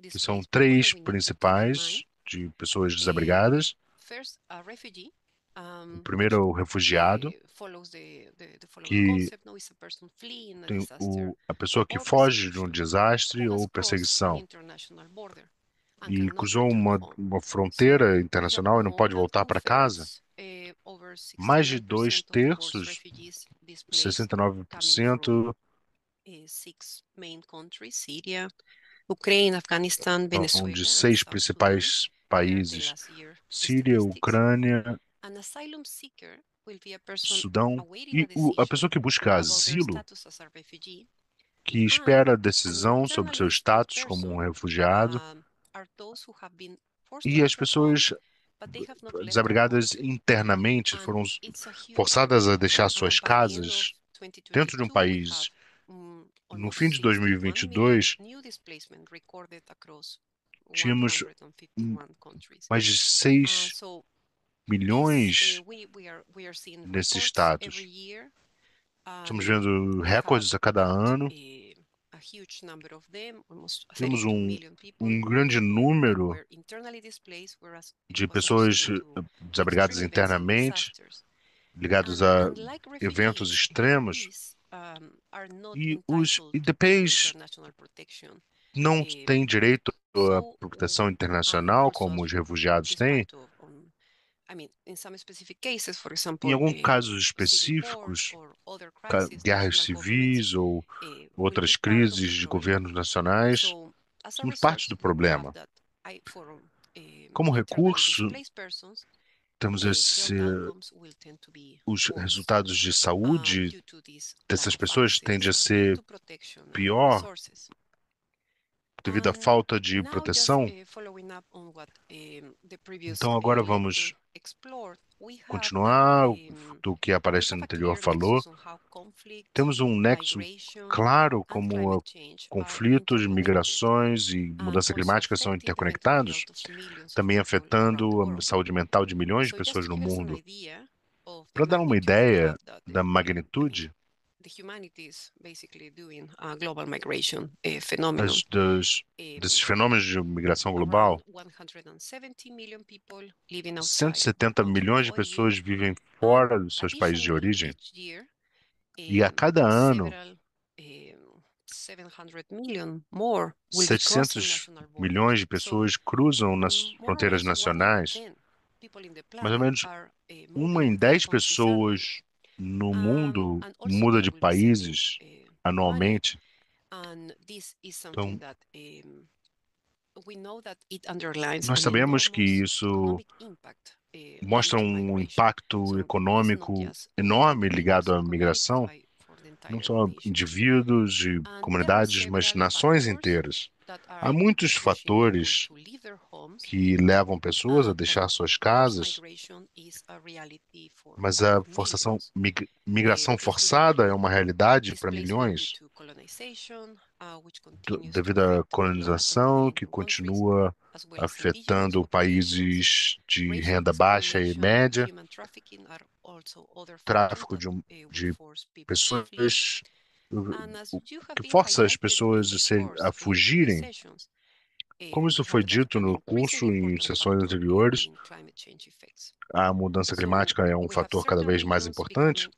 que são três principais uhum. de pessoas desabrigadas. O primeiro é o refugiado, que tem o, a pessoa que foge de um desastre ou perseguição e cruzou uma, uma fronteira internacional e não pode voltar para casa. Eh, Mais de dois terços, 69% é six main countries, é, Venezuela. Onde seis principais países, Síria, Ucrânia, Sudão, e o, a pessoa que busca asilo, que espera decisão sobre seu status como um refugiado, ah, e as pessoas desabrigadas internamente foram forçadas a deixar suas casas dentro de um país no fim de 2022, tínhamos mais de 6 milhões nesses estados. Estamos vendo recordes a cada ano. Temos um, um, grande número de pessoas eh, desabrigadas internamente, ligados a eventos extremos e os IDPs não têm direito à proteção internacional, como os refugiados têm. Em alguns eh, casos específicos, guerras civis ou eh, outras crises de governos nacionais, somos parte do problema. Eh, como recurso, temos esse, os resultados de ah, saúde dessas pessoas tendem a ser pior devido à ah, falta de proteção. Eh, eh, então, agora vamos continuar eh, do que a palestra anterior falou. Temos um nexo claro como conflitos, migrações e mudança climática são interconectados, também afetando a saúde mental de milhões de pessoas no mundo. Para dar uma ideia da magnitude, the humanities basically doing a global migration phenomenon. As dos, desses fenômenos de migração global, 170 milhões de pessoas vivem fora dos seus países de origem. E a cada ano, 700 milhões de pessoas cruzam nas fronteiras nacionais. Mais ou menos eh, uma em dez pessoas no ah, mundo muda de países eh, anualmente. Então, nós sabemos que isso eh, mostra um impacto econômico enorme ligado à migração, não só indivíduos e comunidades, mas nações inteiras. Há muitos fatores que levam pessoas a deixar suas casas, mas a forçação, migração forçada é uma realidade para milhões uh, devido à colonização que continua afetando países de renda baixa e média, tráfico de, uh, de pessoas que força as pessoas a, a fugirem como isso foi dito no curso em sessões anteriores, a mudança climática é um fator cada vez mais importante.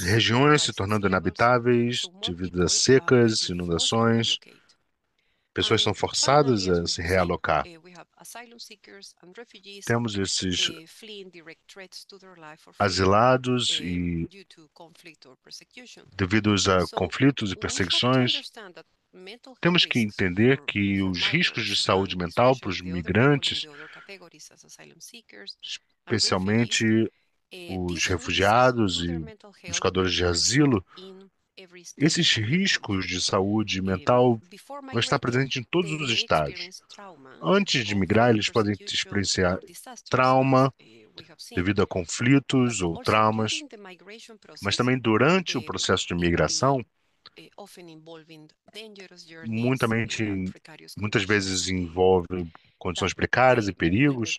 Regiões se tornando inabitáveis devido a secas, inundações, Pessoas são forçadas a se realocar. Eh, temos esses eh, asilados eh, e devido a conflitos e perseguições. Temos que entender que os riscos de saúde mental para os migrantes, especialmente os refugiados e buscadores de asilo, esses riscos de saúde mental vão estar presentes em todos os estágios. Antes de migrar, eles podem experienciar trauma eh, devido a conflitos ou traumas, mas também durante o processo de migração, eh, Muitamente, muitas vezes envolve condições precárias e perigos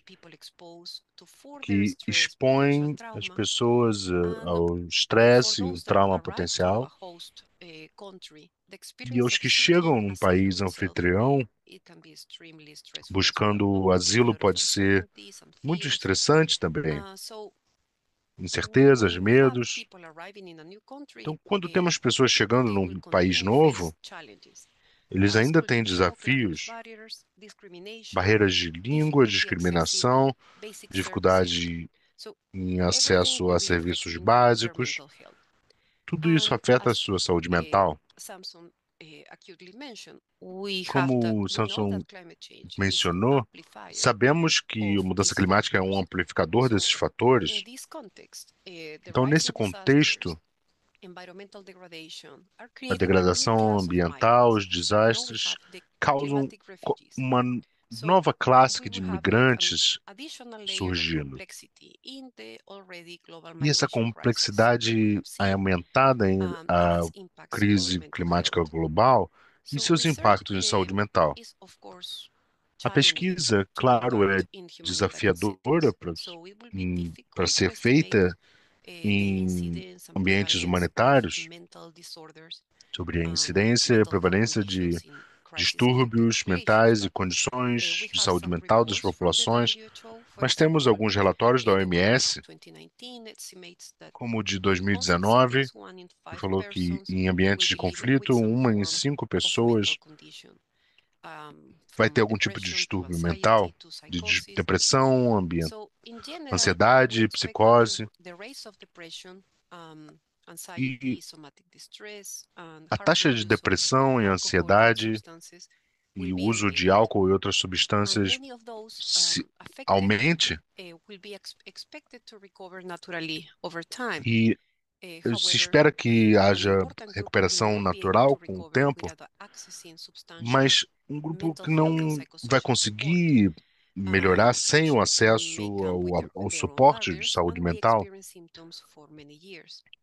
que expõem as pessoas eh, ao estresse e trauma potencial. Eh, e os que chegam num país anfitrião buscando asilo pode ser muito estressante também. Ah, incertezas, medos. Então, quando temos pessoas chegando num país novo, eles ainda têm desafios, barreiras de língua, discriminação, dificuldade em acesso a serviços básicos. Tudo isso afeta a sua saúde mental. É, Como o Samson é mencionou, sabemos que a mudança climática é um amplificador desses fatores. É, então, nesse contexto, a degradação ambiental, os desastres causam uma nova classe de imigrantes surgindo. E essa complexidade é aumentada em a ah, crise climática global e seus impactos em saúde mental. A pesquisa, claro, é desafiadora para ser feita eh, em ambientes humanitários sobre a incidência e prevalência de distúrbios mentais e condições de saúde mental das populações, mas temos alguns relatórios da OMS, como o de 2019, que falou que em ambientes de conflito, uma em cinco pessoas vai ter algum tipo de distúrbio mental, de depressão, ambiente, ansiedade, psicose e a taxa de depressão e ansiedade e o uso de álcool e outras substâncias se aumente eh, e eh, se espera que haja recuperação natural com o tempo, mas um grupo que não vai conseguir melhorar sem o acesso ao, ao suporte de saúde mental,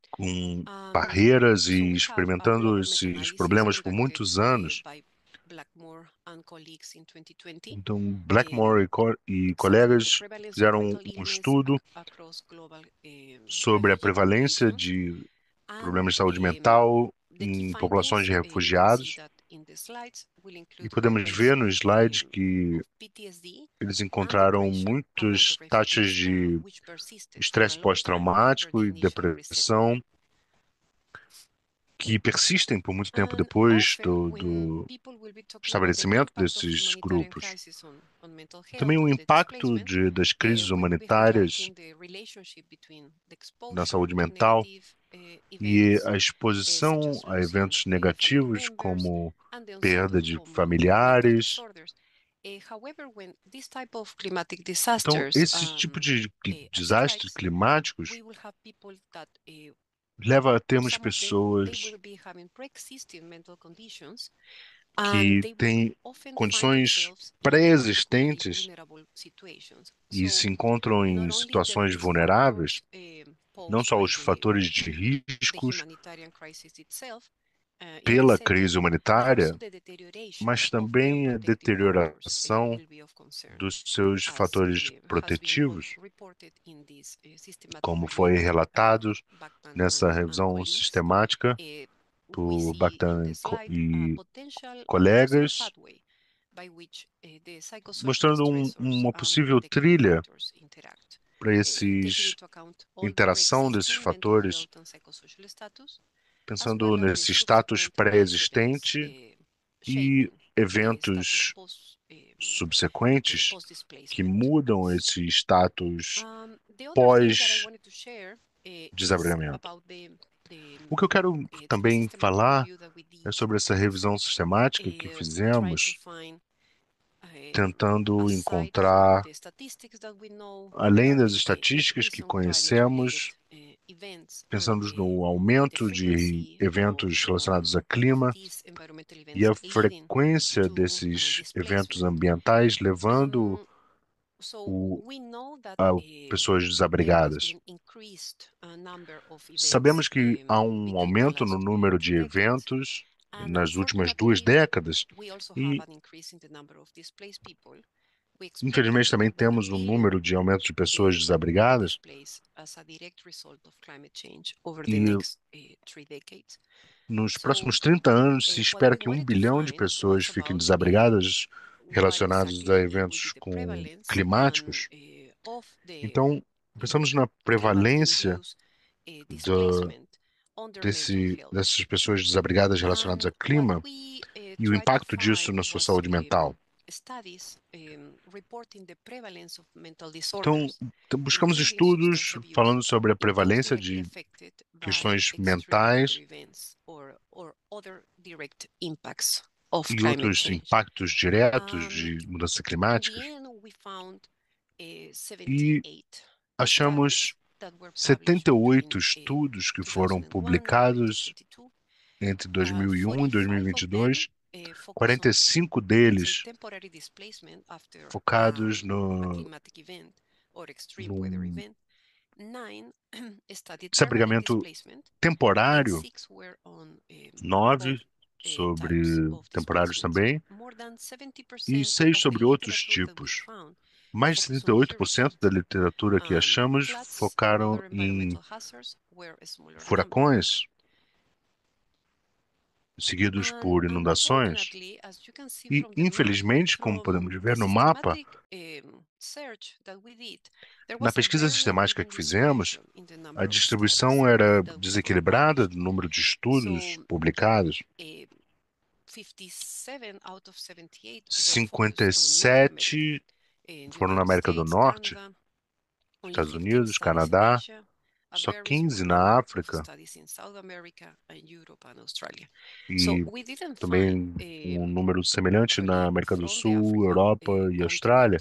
com barreiras e experimentando esses problemas por muitos anos. Então, Blackmore e, co e, colegas fizeram um estudo sobre a prevalência de problemas de saúde mental em populações de refugiados e podemos ver no slide que eles encontraram muitas taxas de estresse pós-traumático e depressão que persistem por muito tempo uh, depois do, do, estabelecimento desses grupos. Também o impacto de, das crises humanitárias na saúde mental eh, e a exposição a eventos negativos, como perda de familiares. Eh, então, esse tipo de eh, desastres climáticos leva a termos pessoas que têm condições pré-existentes e se encontram em situações vulneráveis não só os fatores de riscos eh, pela crise humanitária, mas também a deterioração dos seus fatores protetivos, eh, como foi relatado nessa revisão sistemática eh, por Bactan e colegas, mostrando um, uma possível trilha para esses interação então desses fatores, então é pensando nesse status pré-existente e né, eventos eh, subsequentes que né, mudam esse status ah, pós eh, desabrigamento O que eu quero eh, também falar é sobre essa revisão sistemática que fizemos tentando encontrar, além das eh, estatísticas que conhecemos, eh, pensamos eh, no aumento de eventos relacionados a clima e a frequência desses eventos ambientais, levando o, a pessoas desabrigadas. Sabemos que há um aumento no número de eventos ah, nas então últimas duas décadas e Infelizmente, também temos um número de aumento de pessoas desabrigadas e eh, nos próximos 30 anos se eh, espera que um bilhão de pessoas fiquem desabrigadas relacionadas a eventos com climáticos. Eh, então, pensamos na prevalência do, desse, dessas pessoas desabrigadas relacionadas ao ah, clima eh, e o impacto disso na sua saúde mental. Então, então buscamos estudos falando sobre a prevalência de questões mentais e outros impactos diretos de mudanças climáticas. Eh, e achamos 78 estudos que foram publicados entre 2001 e 2022, 45 deles focados no, no desabrigamento temporário, nove sobre temporários também, e seis sobre outros tipos. Mais de 78% da literatura que ah, achamos focaram em furacões, seguidos ah, por então, inundações. E, infelizmente, como podemos ver no mapa, na pesquisa sistemática que fizemos, a distribuição era desequilibrada do número de estudos publicados. 57 eh, foram na América do Norte, Estados Unidos, Canadá, só 15 na África e também um eh, número semelhante na América do Sul, Europa eh, e Austrália.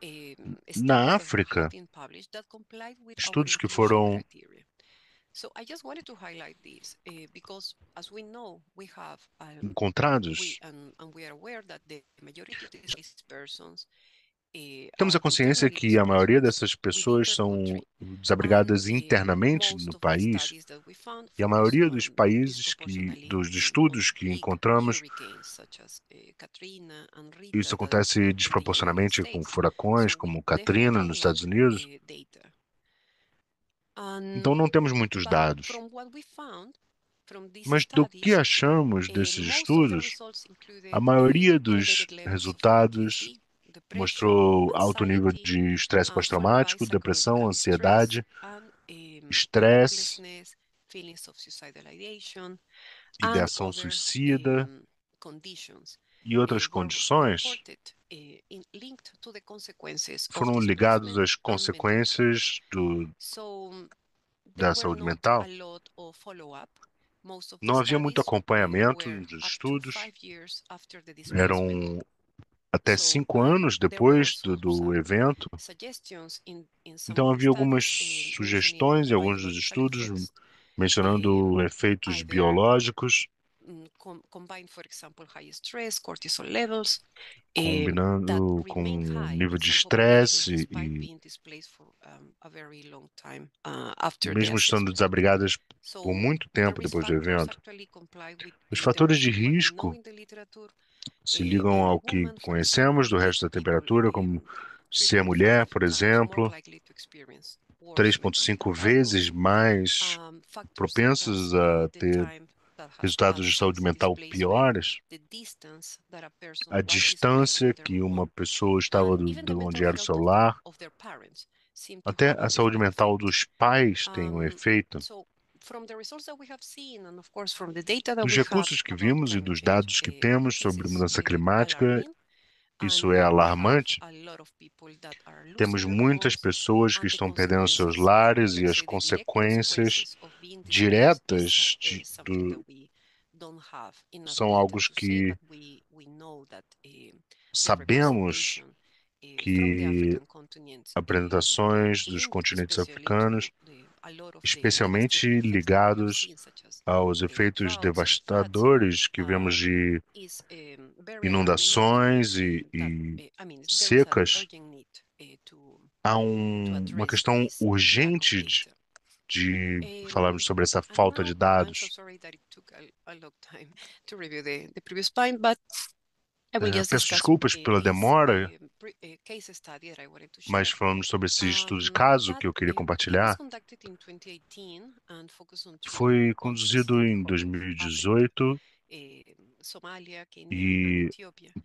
Eh, na África, estudos que foram encontrados temos a consciência que a maioria dessas pessoas são desabrigadas internamente no país, e a maioria dos países que, dos estudos que encontramos, isso acontece desproporcionalmente com furacões como Katrina nos Estados Unidos. Então não temos muitos dados. Mas do que achamos desses estudos, a maioria dos resultados mostrou alto nível de estresse pós-traumático, depressão, ansiedade, estresse, ideação suicida e outras condições eh, foram ligados às consequências do, da saúde mental. Não havia muito acompanhamento dos estudos, eram até cinco anos depois do, do evento. Então havia algumas sugestões em alguns dos estudos mencionando efeitos biológicos mm, eh, combinando com nível de estresse e uh, mesmo estando desabrigadas por muito tempo depois do evento. Os fatores de risco se ligam ao que conhecemos do resto da temperatura, como ser mulher, por exemplo, 3,5 vezes mais propensas a ter resultados de saúde mental piores, a distância que uma pessoa estava de onde era o celular, até a saúde mental dos pais tem um efeito. Dos recursos que vimos e dos dados que temos sobre mudança climática, isso é alarmante. Temos muitas pessoas que estão perdendo seus lares e as consequências diretas de, do, são algo que eh, sabemos eh, que apresentações dos continentes africanos especialmente ligados aos efeitos devastadores que vemos de inundações e, e eh, secas. Eh, Há um, uma questão urgente de, de eh, falarmos sobre essa falta de dados. É eh, peço desculpas pela demora, eh, mas falamos sobre esse ah, estudo de caso que eu queria compartilhar. Foi conduzido em 2018 e eh,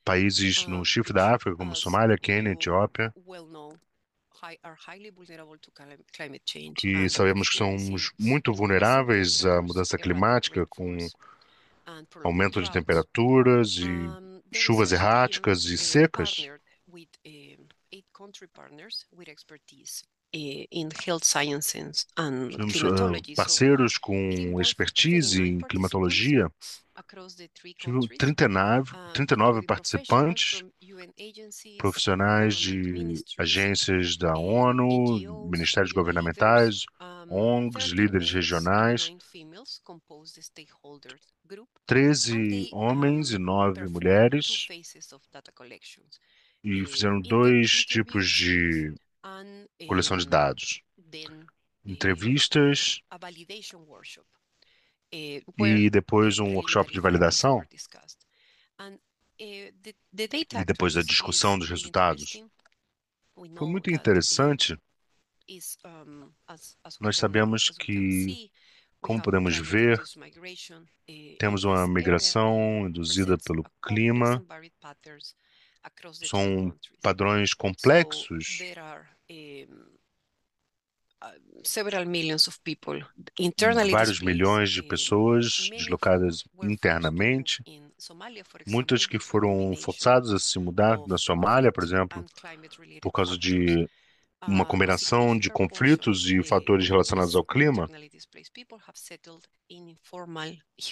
países no ah, chifre da África, como Somália, Quênia, Etiópia, que sabemos que são muito vulneráveis à mudança climática, com aumento de temperaturas e chuvas erráticas e secas, Tivemos eh, ah, parceiros com expertise em climatologia, tivemos 39, 39 participantes, profissionais de agências da eh, ONU, ministérios governamentais, ONGs, líderes regionais, 13 homens e 9 mulheres e fizeram dois tipos de coleção de dados. Eh, Entrevistas eh, e depois um workshop de validação eh, e depois a discussão dos resultados. Foi muito interessante. Nós sabemos que como então, podemos ver, é, temos uma migração induzida pelo clima. São padrões complexos. Ah, vários milhões de pessoas deslocadas internamente, muitas que foram forçadas a se mudar da Somália, por exemplo, por causa de uma ah, combinação de conflitos e fatores relacionados ao clima,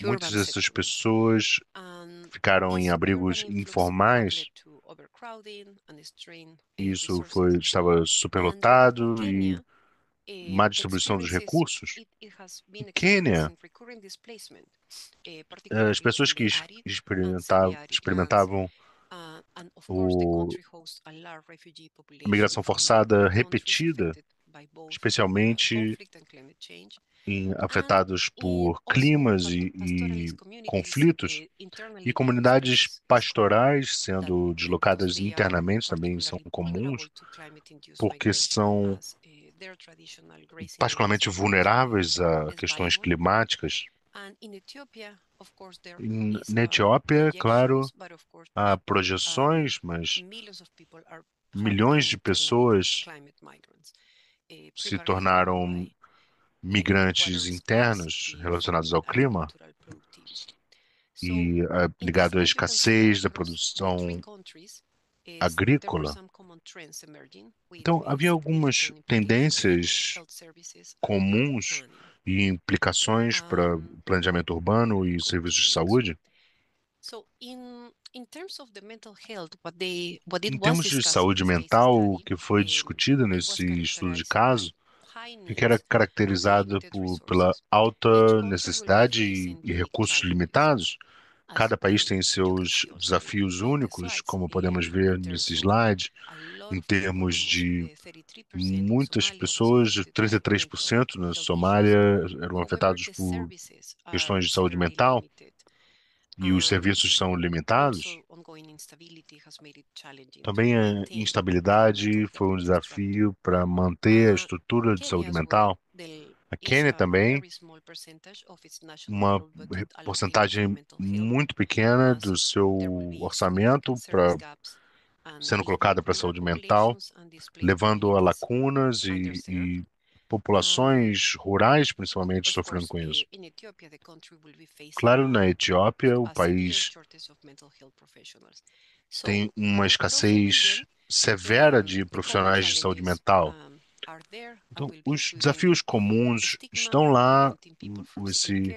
muitas dessas pessoas ficaram em abrigos informais. Isso foi, estava superlotado e má eh, distribuição dos recursos. Em Quênia, eh, as pessoas que experimentavam, experimentavam o, a migração forçada repetida, especialmente em, afetados por climas e, e conflitos, eh, e comunidades pastorais sendo deslocadas internamente também são comuns, porque são eh, particularmente vulneráveis a questões climáticas. Na Etiópia, uh, claro, há projeções, mas milhões de pessoas eh, se tornaram migrantes internos eh, relacionados ao clima e eh, ligado à escassez da produção agrícola. Então, havia algumas tendências comuns e implicações ah. para planejamento urbano e serviços de saúde? Em termos de saúde mental, o que foi discutido nesse estudo de caso e que era caracterizada por, pela alta necessidade e, e, recursos limitados. Cada país tem seus desafios únicos, como podemos ver nesse slide, em termos de é, muitas pessoas, 33% na Somália eram afetados por ah, questões de saúde mental e os ah, serviços são limitados. Também a instabilidade foi um desafio para manter a ah, estrutura de saúde mental. A Quênia também, uma porcentagem muito pequena do seu orçamento para sendo colocada para a saúde mental, levando a lacunas e, e populações rurais, principalmente, sofrendo com isso. Claro, na Etiópia, o país tem uma escassez severa de profissionais de saúde mental. Então, os desafios comuns estão lá, esse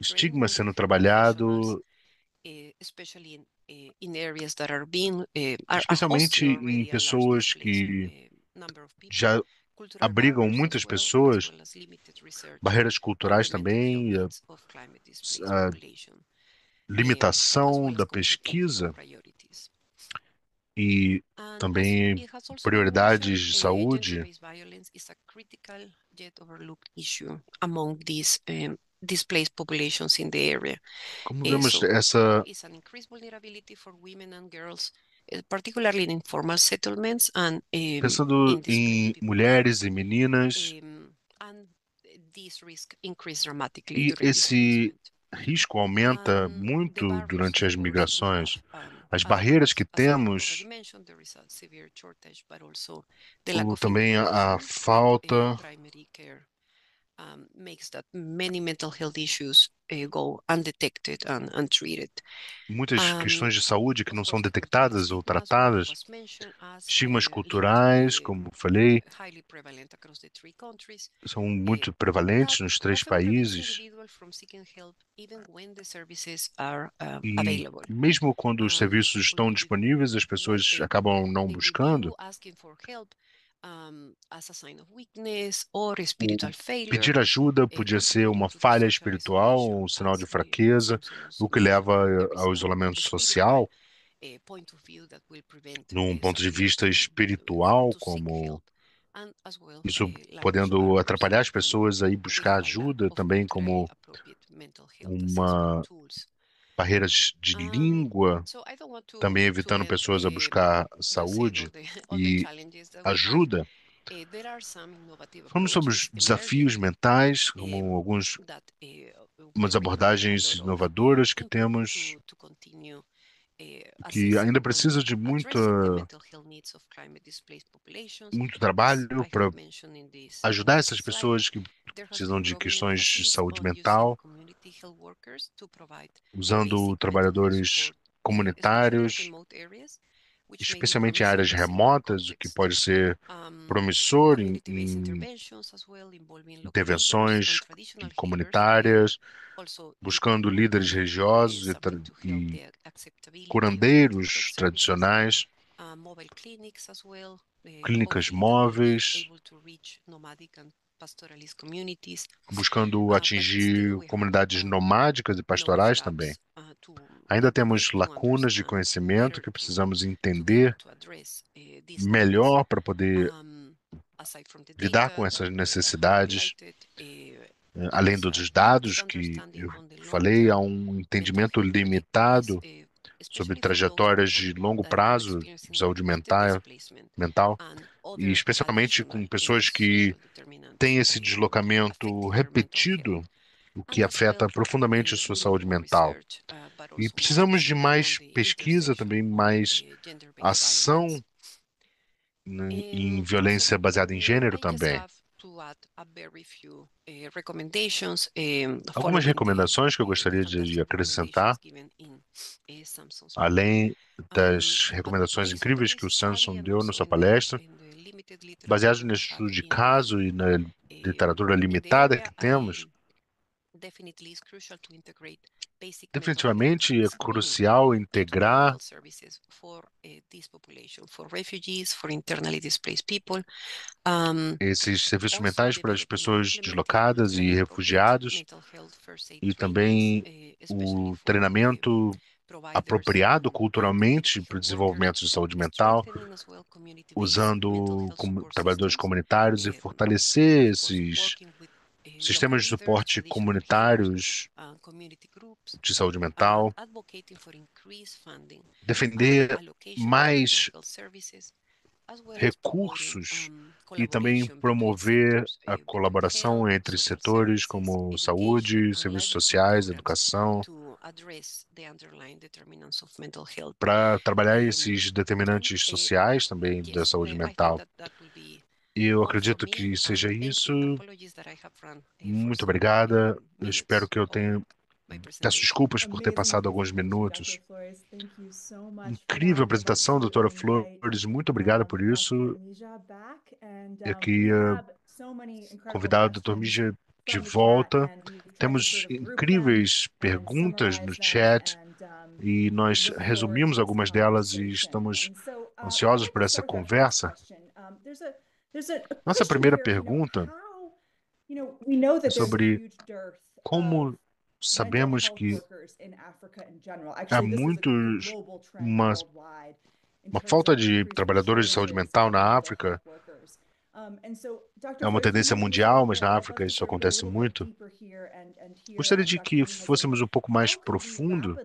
estigma sendo trabalhado, Especialmente em pessoas que eh, já abrigam muitas pessoas, barreiras culturais também, eh, a, eh, a limitação da pesquisa e também prioridades de saúde displaced populations in the area. Como vemos so, essa... Is an increased vulnerability for women and girls, eh, particularly in informal settlements and... Um, Pensando em mulheres e meninas... Um, and this risk increases dramatically e esse risco aumenta muito durante as migrações. As barreiras que temos, como também a falta um, makes that many mental health issues uh, go undetected and untreated. Muitas questões de saúde que não são detectadas ou tratadas, estigmas eh, culturais, como falei, são eh, muito prevalentes nos três países. E mesmo quando os serviços estão disponíveis, as pessoas acabam não buscando um, as a sign of weakness or spiritual uhum. failure. Pedir ajuda podia então, ser uma falha espiritual, um sinal de fraqueza, o que leva ao isolamento social. Eh, Num ponto de vista eh, espiritual, como isso eh, podendo atrapalhar as pessoas a buscar ajuda também como uma barreiras de ah, língua, também evitando pessoas a buscar saúde e ajuda. Eh, Falamos sobre os desafios mentais, como eh, algumas eh, abordagens inovadoras que temos é, que assim, ainda precisa de muita, muito trabalho para ajudar essas pessoas que precisam de questões de saúde mental, usando trabalhadores comunitários especialmente em áreas remotas, o que pode ser promissor em, intervenções comunitárias, buscando líderes religiosos e, e curandeiros tradicionais, uh, eh, clínicas móveis buscando ah, atingir comunidades nomádicas e é pastorais também. Ah, Ainda temos lacunas de conhecimento que precisamos entender eh, melhor para poder lidar com essas necessidades. Eh, eh, além dos dados que eu falei, há um entendimento limitado sobre trajetórias de longo uh, prazo de saúde mental, mental e especialmente com pessoas que tem esse deslocamento repetido, o que afeta profundamente a sua saúde mental. E precisamos de mais pesquisa, também mais ação né, em violência baseada em gênero também. Algumas recomendações que eu gostaria de acrescentar, além das recomendações incríveis que o Samson deu na sua palestra, baseados no estudo de caso e na literatura limitada que temos, é Definitivamente é crucial integrar eh, esses serviços mentais para as pessoas deslocadas e refugiados e também eh, o treinamento apropriado culturalmente para o desenvolvimento de saúde mental, usando com, trabalhadores comunitários e fortalecer esses eh, sistemas de suporte comunitários uh, de saúde uh, mental, uh, defender mais recursos e também promover a eh, colaboração entre setores como saúde, serviços sociais, educação address the underlying determinants of mental health. Para trabalhar uhum. esses determinantes sociais também da saúde mental. Eu acredito que seja isso. Muito obrigada. Eu espero que eu tenha Peço desculpas é por ter passado alguns minutos. Incrível apresentação, doutora Flores. Muito obrigada por isso. Eu queria convidar o doutor Mija de volta. Temos incríveis perguntas no chat e nós resumimos algumas delas e estamos uh, ansiosos por essa conversa. Nossa primeira pergunta é sobre como sabemos que há muitos uma, uma falta de trabalhadores de saúde mental na África é uma tendência mundial, mas na África isso acontece muito. Gostaria de que fôssemos um pouco mais profundo.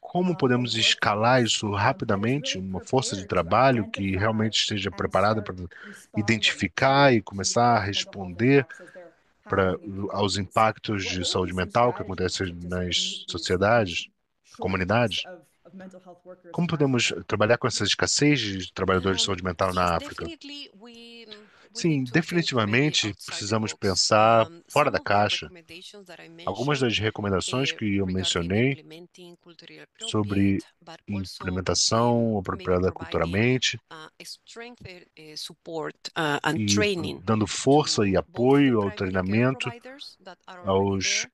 Como podemos escalar isso rapidamente, uma força de trabalho que realmente esteja preparada para identificar e começar a responder para, aos impactos de saúde mental que acontecem nas sociedades, comunidades? Como podemos trabalhar com essa escassez de trabalhadores de saúde mental na África? Sim, né? definitivamente precisamos pensar fora da caixa. Algumas das recomendações eh, que eu mencionei sobre implementação apropriada culturalmente uh, eh, eh, uh, e dando força e apoio ao treinamento aos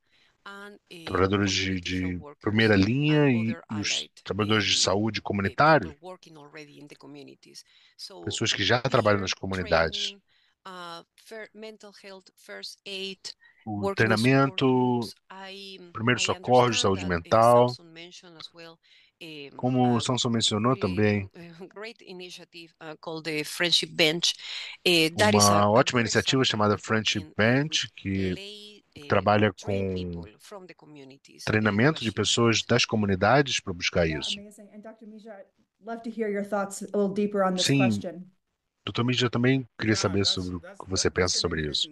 trabalhadores de, de, primeira linha e os trabalhadores de saúde comunitário, pessoas que já trabalham nas comunidades mental health, first aid, o treinamento, primeiros socorros, saúde eh, mental. Como o ah, Samson mencionou eh, também, uma eh, ótima iniciativa ah, chamada Friendship Bench, que trabalha com treinamento de pessoas das comunidades para buscar isso. Sim, Doutor Mídia, também queria ah, saber sobre o que você pensa sobre isso.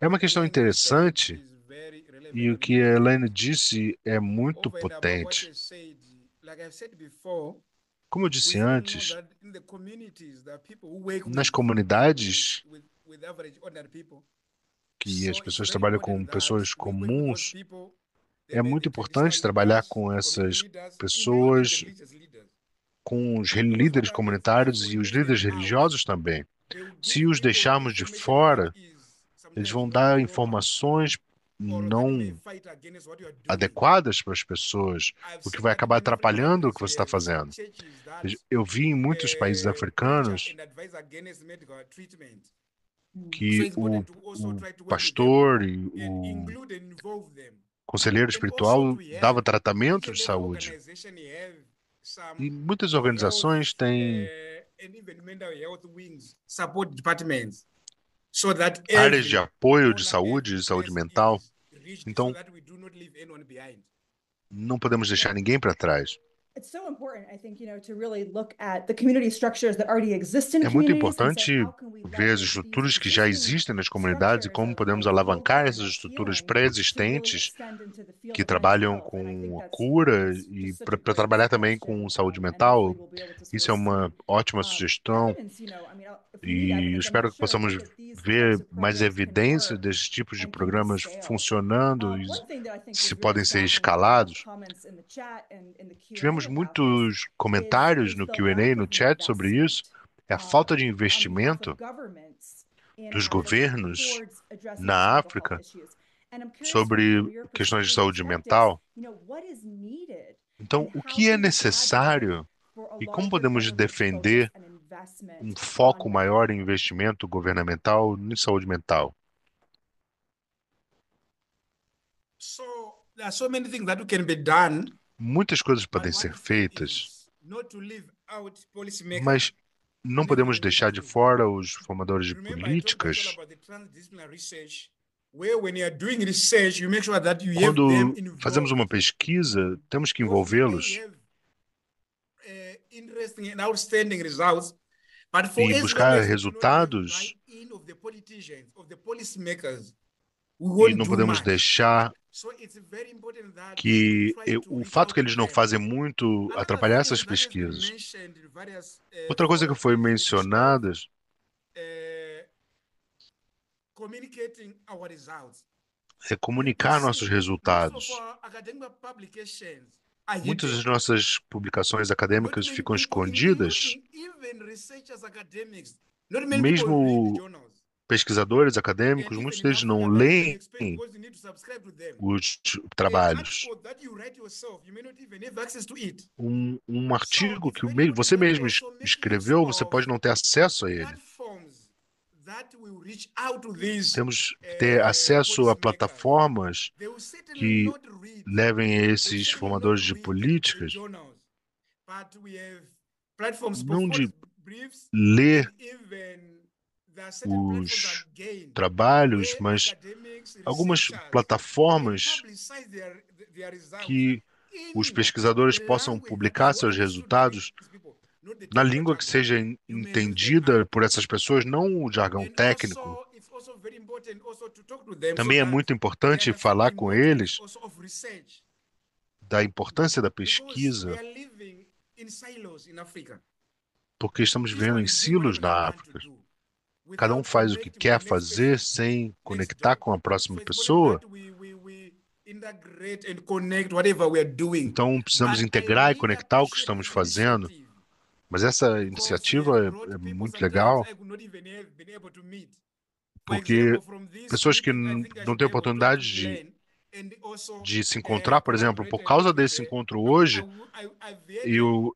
É uma questão interessante e o que a Helene disse é muito potente. Como eu disse antes, nas comunidades que as pessoas trabalham com pessoas comuns, é muito importante trabalhar com essas pessoas, com os líderes comunitários e os líderes religiosos também. Se os deixarmos de fora, eles vão dar informações não adequadas para as pessoas, o que vai acabar atrapalhando o que você está fazendo. Eu vi em muitos países africanos que o, o pastor e o conselheiro espiritual dava tratamento de saúde. E muitas organizações têm eh, áreas de apoio de saúde, de saúde mental. Então, não podemos deixar ninguém para trás. É muito importante ver as estruturas que já existem nas comunidades e como podemos alavancar essas estruturas pré-existentes que trabalham com a cura e para trabalhar também com saúde mental. Isso é uma ótima uh, sugestão e espero que possamos ver mais evidências desses tipos de programas funcionando uh, e se podem ser escalados. Tivemos muitos comentários no QA, no chat, sobre isso. É a falta de investimento dos governos na África sobre questões de saúde mental. Então, o que é necessário e como podemos defender um foco maior em investimento governamental em saúde mental? So, there are so many things that can be done Muitas coisas podem ser feitas, mas não podemos deixar de fora os formadores de políticas. Quando fazemos uma pesquisa, temos que envolvê-los eh, e buscar resultados. E não podemos deixar que o fato que eles não fazem muito atrapalhar essas pesquisas. Eh, Outra coisa que foi mencionada eh, é comunicar nossos resultados. Muitas das nossas publicações acadêmicas ficam escondidas, mesmo pesquisadores é acadêmicos, muitos deles não né? leem os trabalhos. Um, um artigo que você mesmo escreveu, você pode não ter acesso a ele. Temos que eh, ter acesso a plataformas que levem esses formadores de políticas, não de ler os trabalhos, mas algumas plataformas que os pesquisadores possam publicar seus resultados na língua que seja entendida por essas pessoas, não o jargão técnico. Também é muito importante falar com eles da importância da pesquisa, porque estamos vivendo em silos na África cada um faz o que quer fazer sem conectar com a próxima pessoa, então precisamos integrar e conectar o que estamos fazendo. Mas essa iniciativa é, é muito legal, porque pessoas que não têm oportunidade de, de se encontrar, por exemplo, por causa desse encontro hoje, eu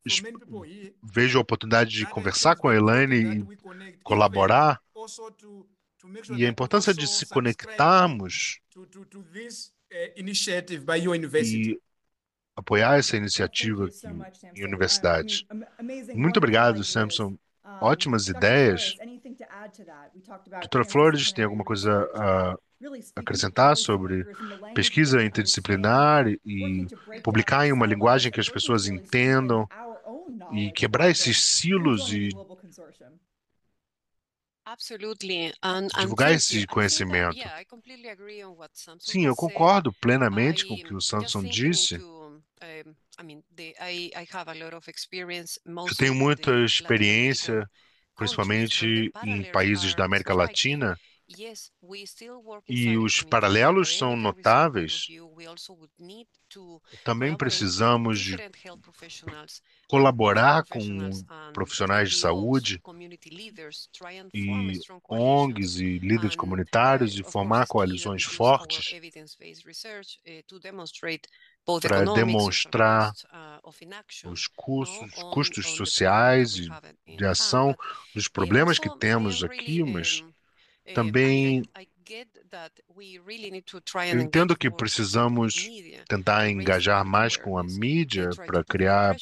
vejo a oportunidade de conversar com a Elaine colaborar. E a importância de se conectarmos eh, e apoiar essa iniciativa em universidades Muito obrigado, Samson. Ótimas ideias. Doutora Flores, tem alguma coisa a acrescentar sobre pesquisa interdisciplinar e publicar em uma linguagem que as pessoas entendam e quebrar esses silos e divulgar esse conhecimento. Sim, eu concordo plenamente com o que o Samson disse. Eu tenho muita experiência, principalmente em países da América Latina, e os paralelos são notáveis. Também precisamos de colaborar com profissionais de saúde e ONGs e líderes comunitários uh, e formar coalizões fortes uh, para demonstrar uh, os custos, custos sociais e de ação dos problemas que temos aqui, mas também eu entendo que precisamos tentar engajar mais com a mídia para criar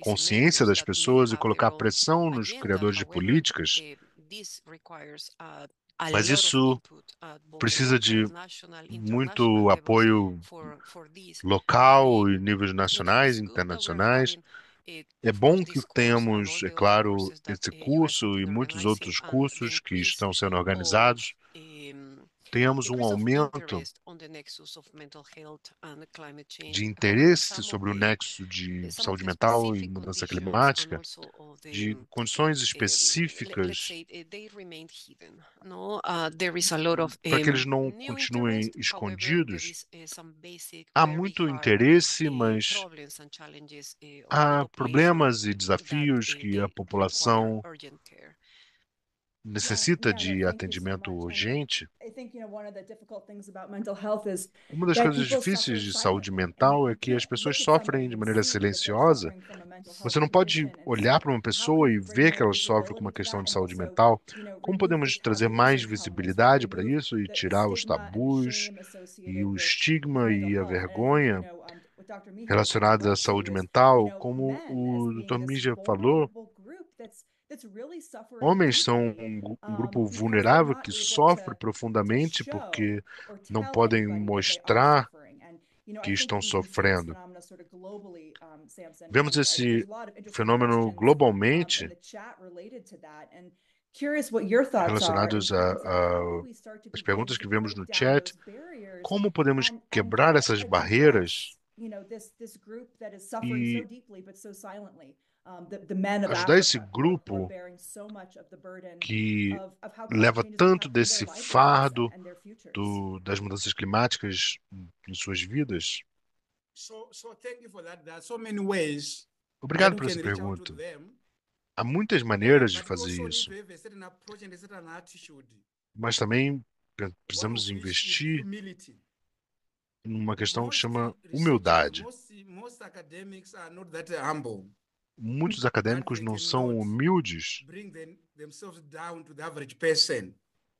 consciência das pessoas e colocar pressão nos criadores de políticas, eh, mas isso precisa de muito apoio local e níveis nacionais e internacionais. É bom que temos, é claro, esse é, curso e muitos assim, outros ah, cursos que estão sendo organizados tenhamos um aumento de interesse sobre o nexo de saúde mental e mudança climática, de condições específicas eh, uh, para que eles não continuem escondidos. Eh, há muito interesse, eh, mas há problemas e desafios que a população necessita de atendimento urgente. Uma das coisas difíceis de saúde mental é que as pessoas sofrem de maneira silenciosa. Você não pode olhar para uma pessoa e ver que ela sofre com uma questão de saúde mental. Como podemos trazer mais visibilidade para isso e tirar os tabus e o estigma e a vergonha relacionados à saúde mental? Como o Dr. Mija falou, Homens são um, um grupo vulnerável que sofre profundamente porque não podem mostrar que estão sofrendo. Vemos esse fenômeno globalmente relacionados às perguntas que vemos no chat. Como podemos quebrar essas barreiras e ajudar esse grupo que leva tanto desse fardo do, das mudanças climáticas em suas vidas? Obrigado por essa pergunta. Há muitas maneiras de fazer isso, mas também precisamos investir numa questão que chama humildade muitos acadêmicos não são humildes,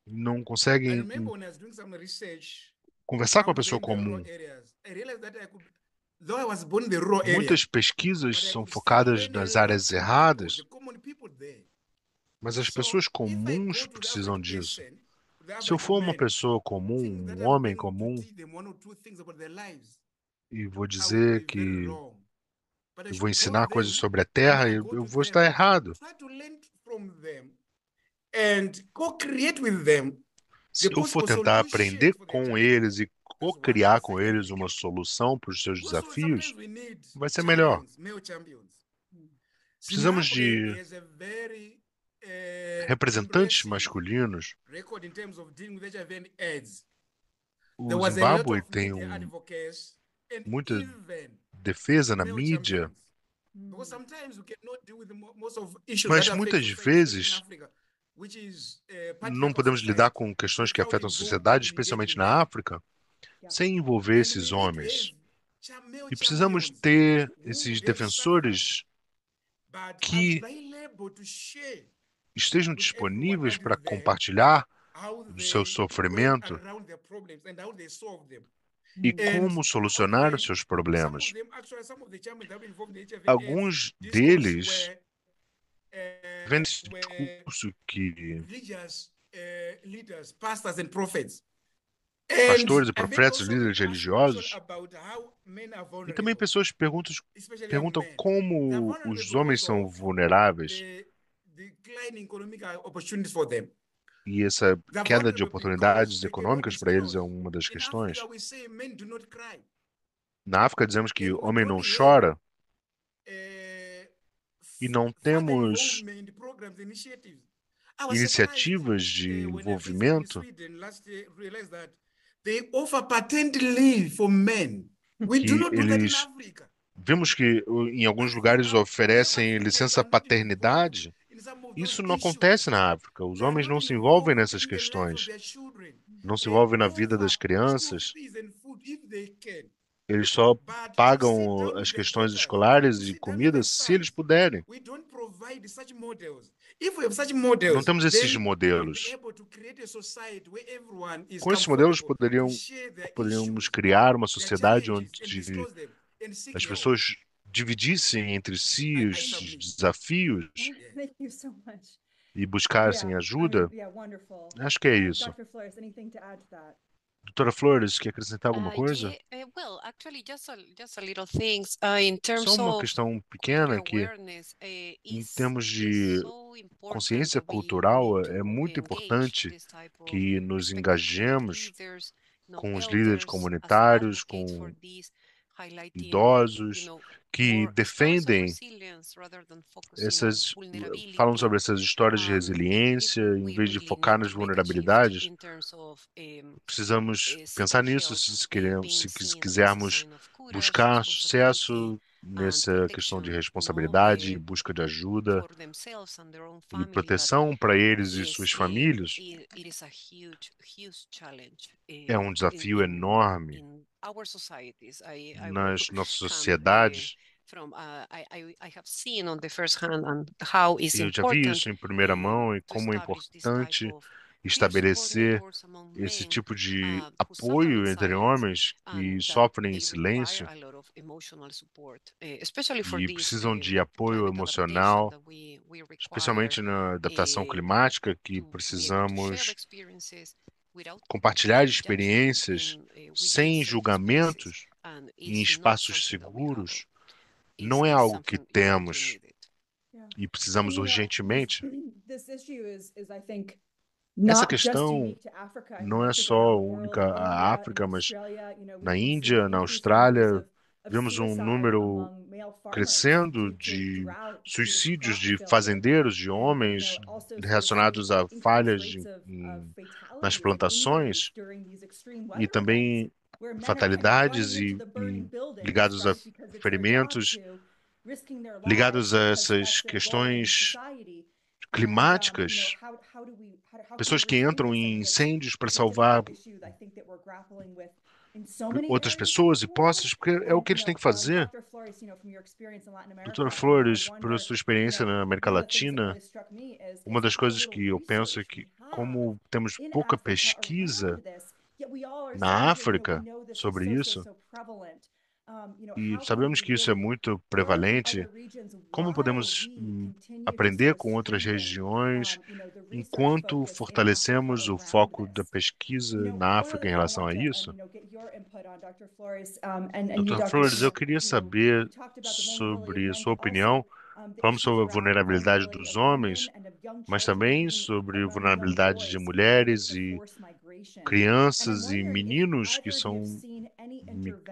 não conseguem conversar com a pessoa comum. Muitas pesquisas são focadas nas áreas erradas, mas as pessoas comuns precisam disso. Se eu for uma pessoa comum, um homem comum, e vou dizer que eu vou ensinar coisas sobre a terra, eu, eu vou estar errado. Se eu for tentar aprender com eles e co-criar com eles uma solução para os seus desafios, vai ser melhor. Precisamos de eh, representantes masculinos. O Zimbábue tem um, defesa na mídia. Mas muitas vezes eh, não podemos lidar com questões que afetam a sociedade, especialmente na África, sem envolver esses homens. E precisamos ter esses defensores que estejam disponíveis para compartilhar o seu sofrimento e é, como solucionar seus problemas. É, Alguns deles é, vêm desse discurso que pastores e profetas, líderes religiosos, e também pessoas perguntam, perguntam como os homens são vulneráveis e essa queda de oportunidades econômicas para eles é uma das questões. Na África, dizemos que o homem não chora eh, e não temos iniciativas de eh, envolvimento. eles, vemos que em alguns lugares oferecem licença paternidade isso não acontece na África. Os homens não se envolvem nessas questões. Não se envolvem na vida das crianças. Eles só pagam as questões escolares e comida se eles puderem. Não temos esses modelos. Com esses modelos, poderiam, poderíamos criar uma sociedade onde as pessoas dividissem entre si os desafios e buscassem ajuda, acho que é uh, isso. Doutora Flores, quer acrescentar alguma coisa? Só uma questão pequena que, uh, em termos de consciência cultural, é muito importante que nos engajemos com os líderes comunitários, com idosos, que defendem essas, falam sobre essas histórias de resiliência, em vez de focar nas vulnerabilidades, precisamos eh, pensar nisso se, queremos, se quisermos buscar sucesso nessa questão de responsabilidade, eh, busca de ajuda e proteção para eles e suas eh, famílias, é um desafio enorme our societies. I, I nas nossas sociedades. From, uh, I, I have seen on the first hand and how is Eu já vi isso em primeira mão e como é importante estabelecer esse tipo de uh, apoio entre homens que uh, sofrem em silêncio eh, e precisam eh, de apoio emocional, especialmente na eh, adaptação climática que precisamos compartilhar experiências eh, sem julgamentos em espaços seguros não é algo que temos e precisamos uh, urgentemente. Essa questão não é só única à África, mas na Índia, na Austrália, vemos um número crescendo de suicídios de fazendeiros, de homens relacionados a falhas de, nas plantações e também fatalidades e, e ligados a ferimentos, ligados a essas questões climáticas, pessoas que entram em incêndios para salvar outras pessoas e posses, porque é o que eles têm que fazer. Doutora Flores, pela sua experiência na América Latina, uma das coisas que eu penso é que, como temos pouca pesquisa na África sobre isso, e sabemos que isso é muito prevalente. Como podemos hum, aprender com outras regiões enquanto fortalecemos o foco da pesquisa na África em relação a isso, Dr. Flores, eu queria saber sobre sua opinião. Falamos sobre a vulnerabilidade dos homens, mas também sobre a vulnerabilidade de mulheres e crianças e meninos que são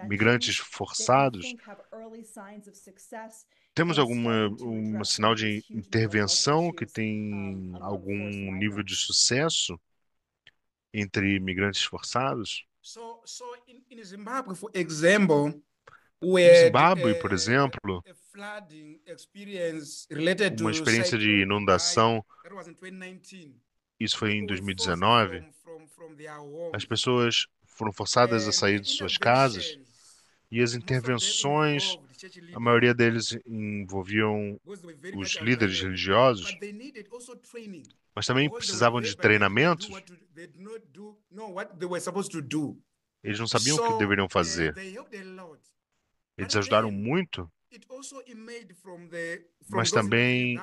migrantes forçados. Temos alguma um sinal de intervenção que tem algum nível de sucesso entre imigrantes forçados? No Zimbábue, por eh, exemplo, uma experiência de inundação, isso foi em 2019, as pessoas foram forçadas a sair de suas casas e as intervenções a maioria deles envolviam os líderes religiosos, mas também precisavam de treinamentos. Eles não sabiam o que deveriam fazer. Eles ajudaram muito, mas também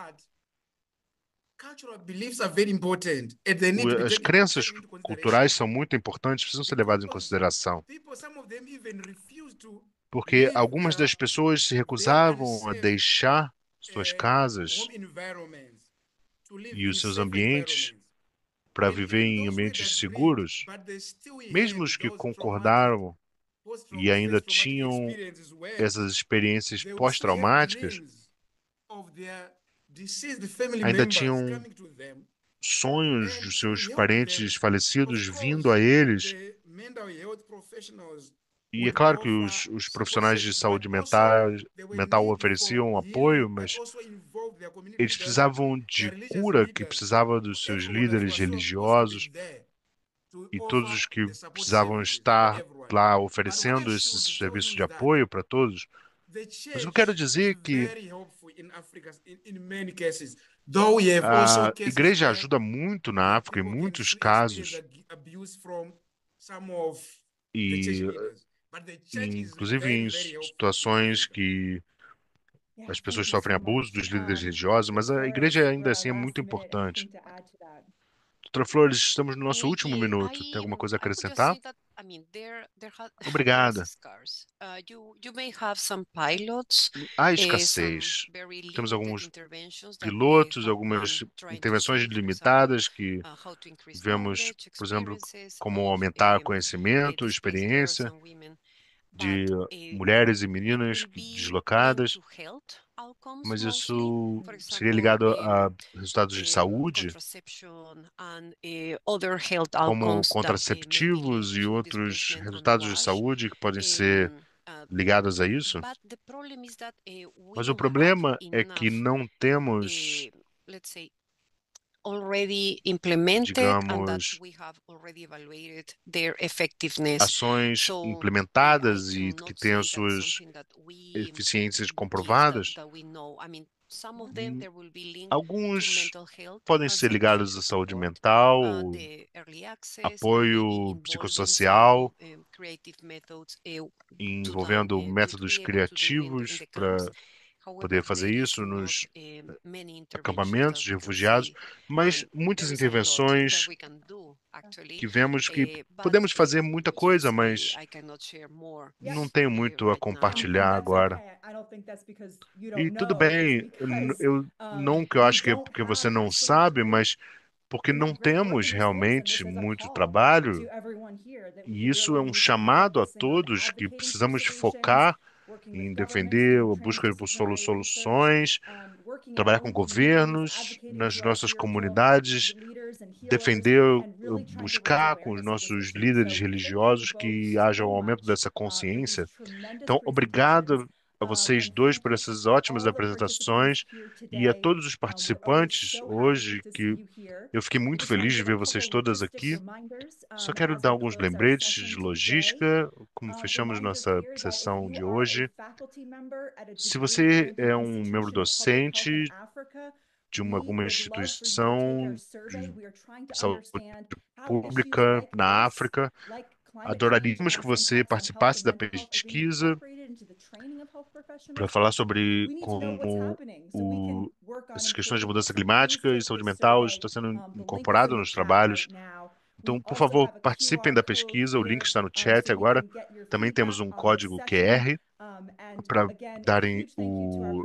as crenças culturais são muito importantes, precisam ser levadas em consideração porque algumas das pessoas se recusavam a deixar suas é, casas e os seus ambientes para viver em ambientes seguros, mesmo os que concordaram e ainda tinham essas experiências pós-traumáticas, ainda tinham sonhos dos seus parentes falecidos vindo a eles e é claro que os, os profissionais de saúde mental, mental ofereciam apoio, mas eles precisavam de cura que precisava dos seus líderes religiosos e todos os que precisavam estar lá oferecendo esse serviço de apoio para todos. Mas eu quero dizer que a igreja ajuda muito na África, em muitos casos. E inclusive em situações que é, as pessoas sofrem abuso dos líderes religiosos, mas a é, igreja é, ainda assim é muito importante. Doutora Flores, estamos no nosso último minuto. Tem alguma coisa a acrescentar? Obrigada. Há uh, ah, eh, escassez. Temos alguns pilotos, algumas intervenções limitadas que uh, vemos, por exemplo, como eh, aumentar eh, conhecimento, experiência, de mulheres e meninas deslocadas, mas isso seria ligado a resultados de eh, saúde, eh, como contraceptivos e outros resultados de saúde que podem ser uh, ligados a isso. Eh, mas o problema é que não temos already implemented and that we have already evaluated their effectiveness. ações so, implementadas e que têm suas eficiências comprovadas. Hum, alguns podem ser ligados à saúde mental, uh, apoio psicossocial, eh, envolvendo métodos criativos para poder fazer isso nos eh, eh, acampamentos de refugiados, mas muitas intervenções que vemos que eh, podemos fazer muita coisa, mas não tenho muito a compartilhar agora. E tudo bem, eu não que eu acho que é porque você não sabe, mas porque não temos realmente muito trabalho, e isso é um chamado a todos que precisamos focar em defender a busca por soluções, trabalhar com governos, nas nossas comunidades, defender, buscar com os nossos líderes religiosos que haja um aumento dessa consciência. Então, obrigado a vocês dois por essas ótimas apresentações e a todos os participantes né, hoje que eu fiquei muito feliz de ver vocês todas aqui. Só quero dar alguns lembretes de logística, como fechamos nossa sessão de hoje. Se você é um membro docente de uma, alguma instituição de saúde pública na África. Adoraríamos que você participasse da pesquisa para falar sobre como o, essas questões de mudança climática e saúde mental estão sendo incorporadas nos trabalhos então, por favor, participem da pesquisa, o link está no chat agora. Também temos um código QR para darem o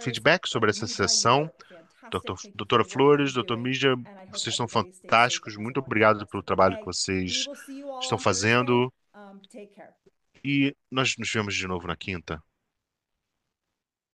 feedback sobre essa sessão. Doutor, doutora Flores, doutor Mídia, vocês são fantásticos. Muito obrigado pelo trabalho que vocês estão fazendo. E nós nos vemos de novo na quinta.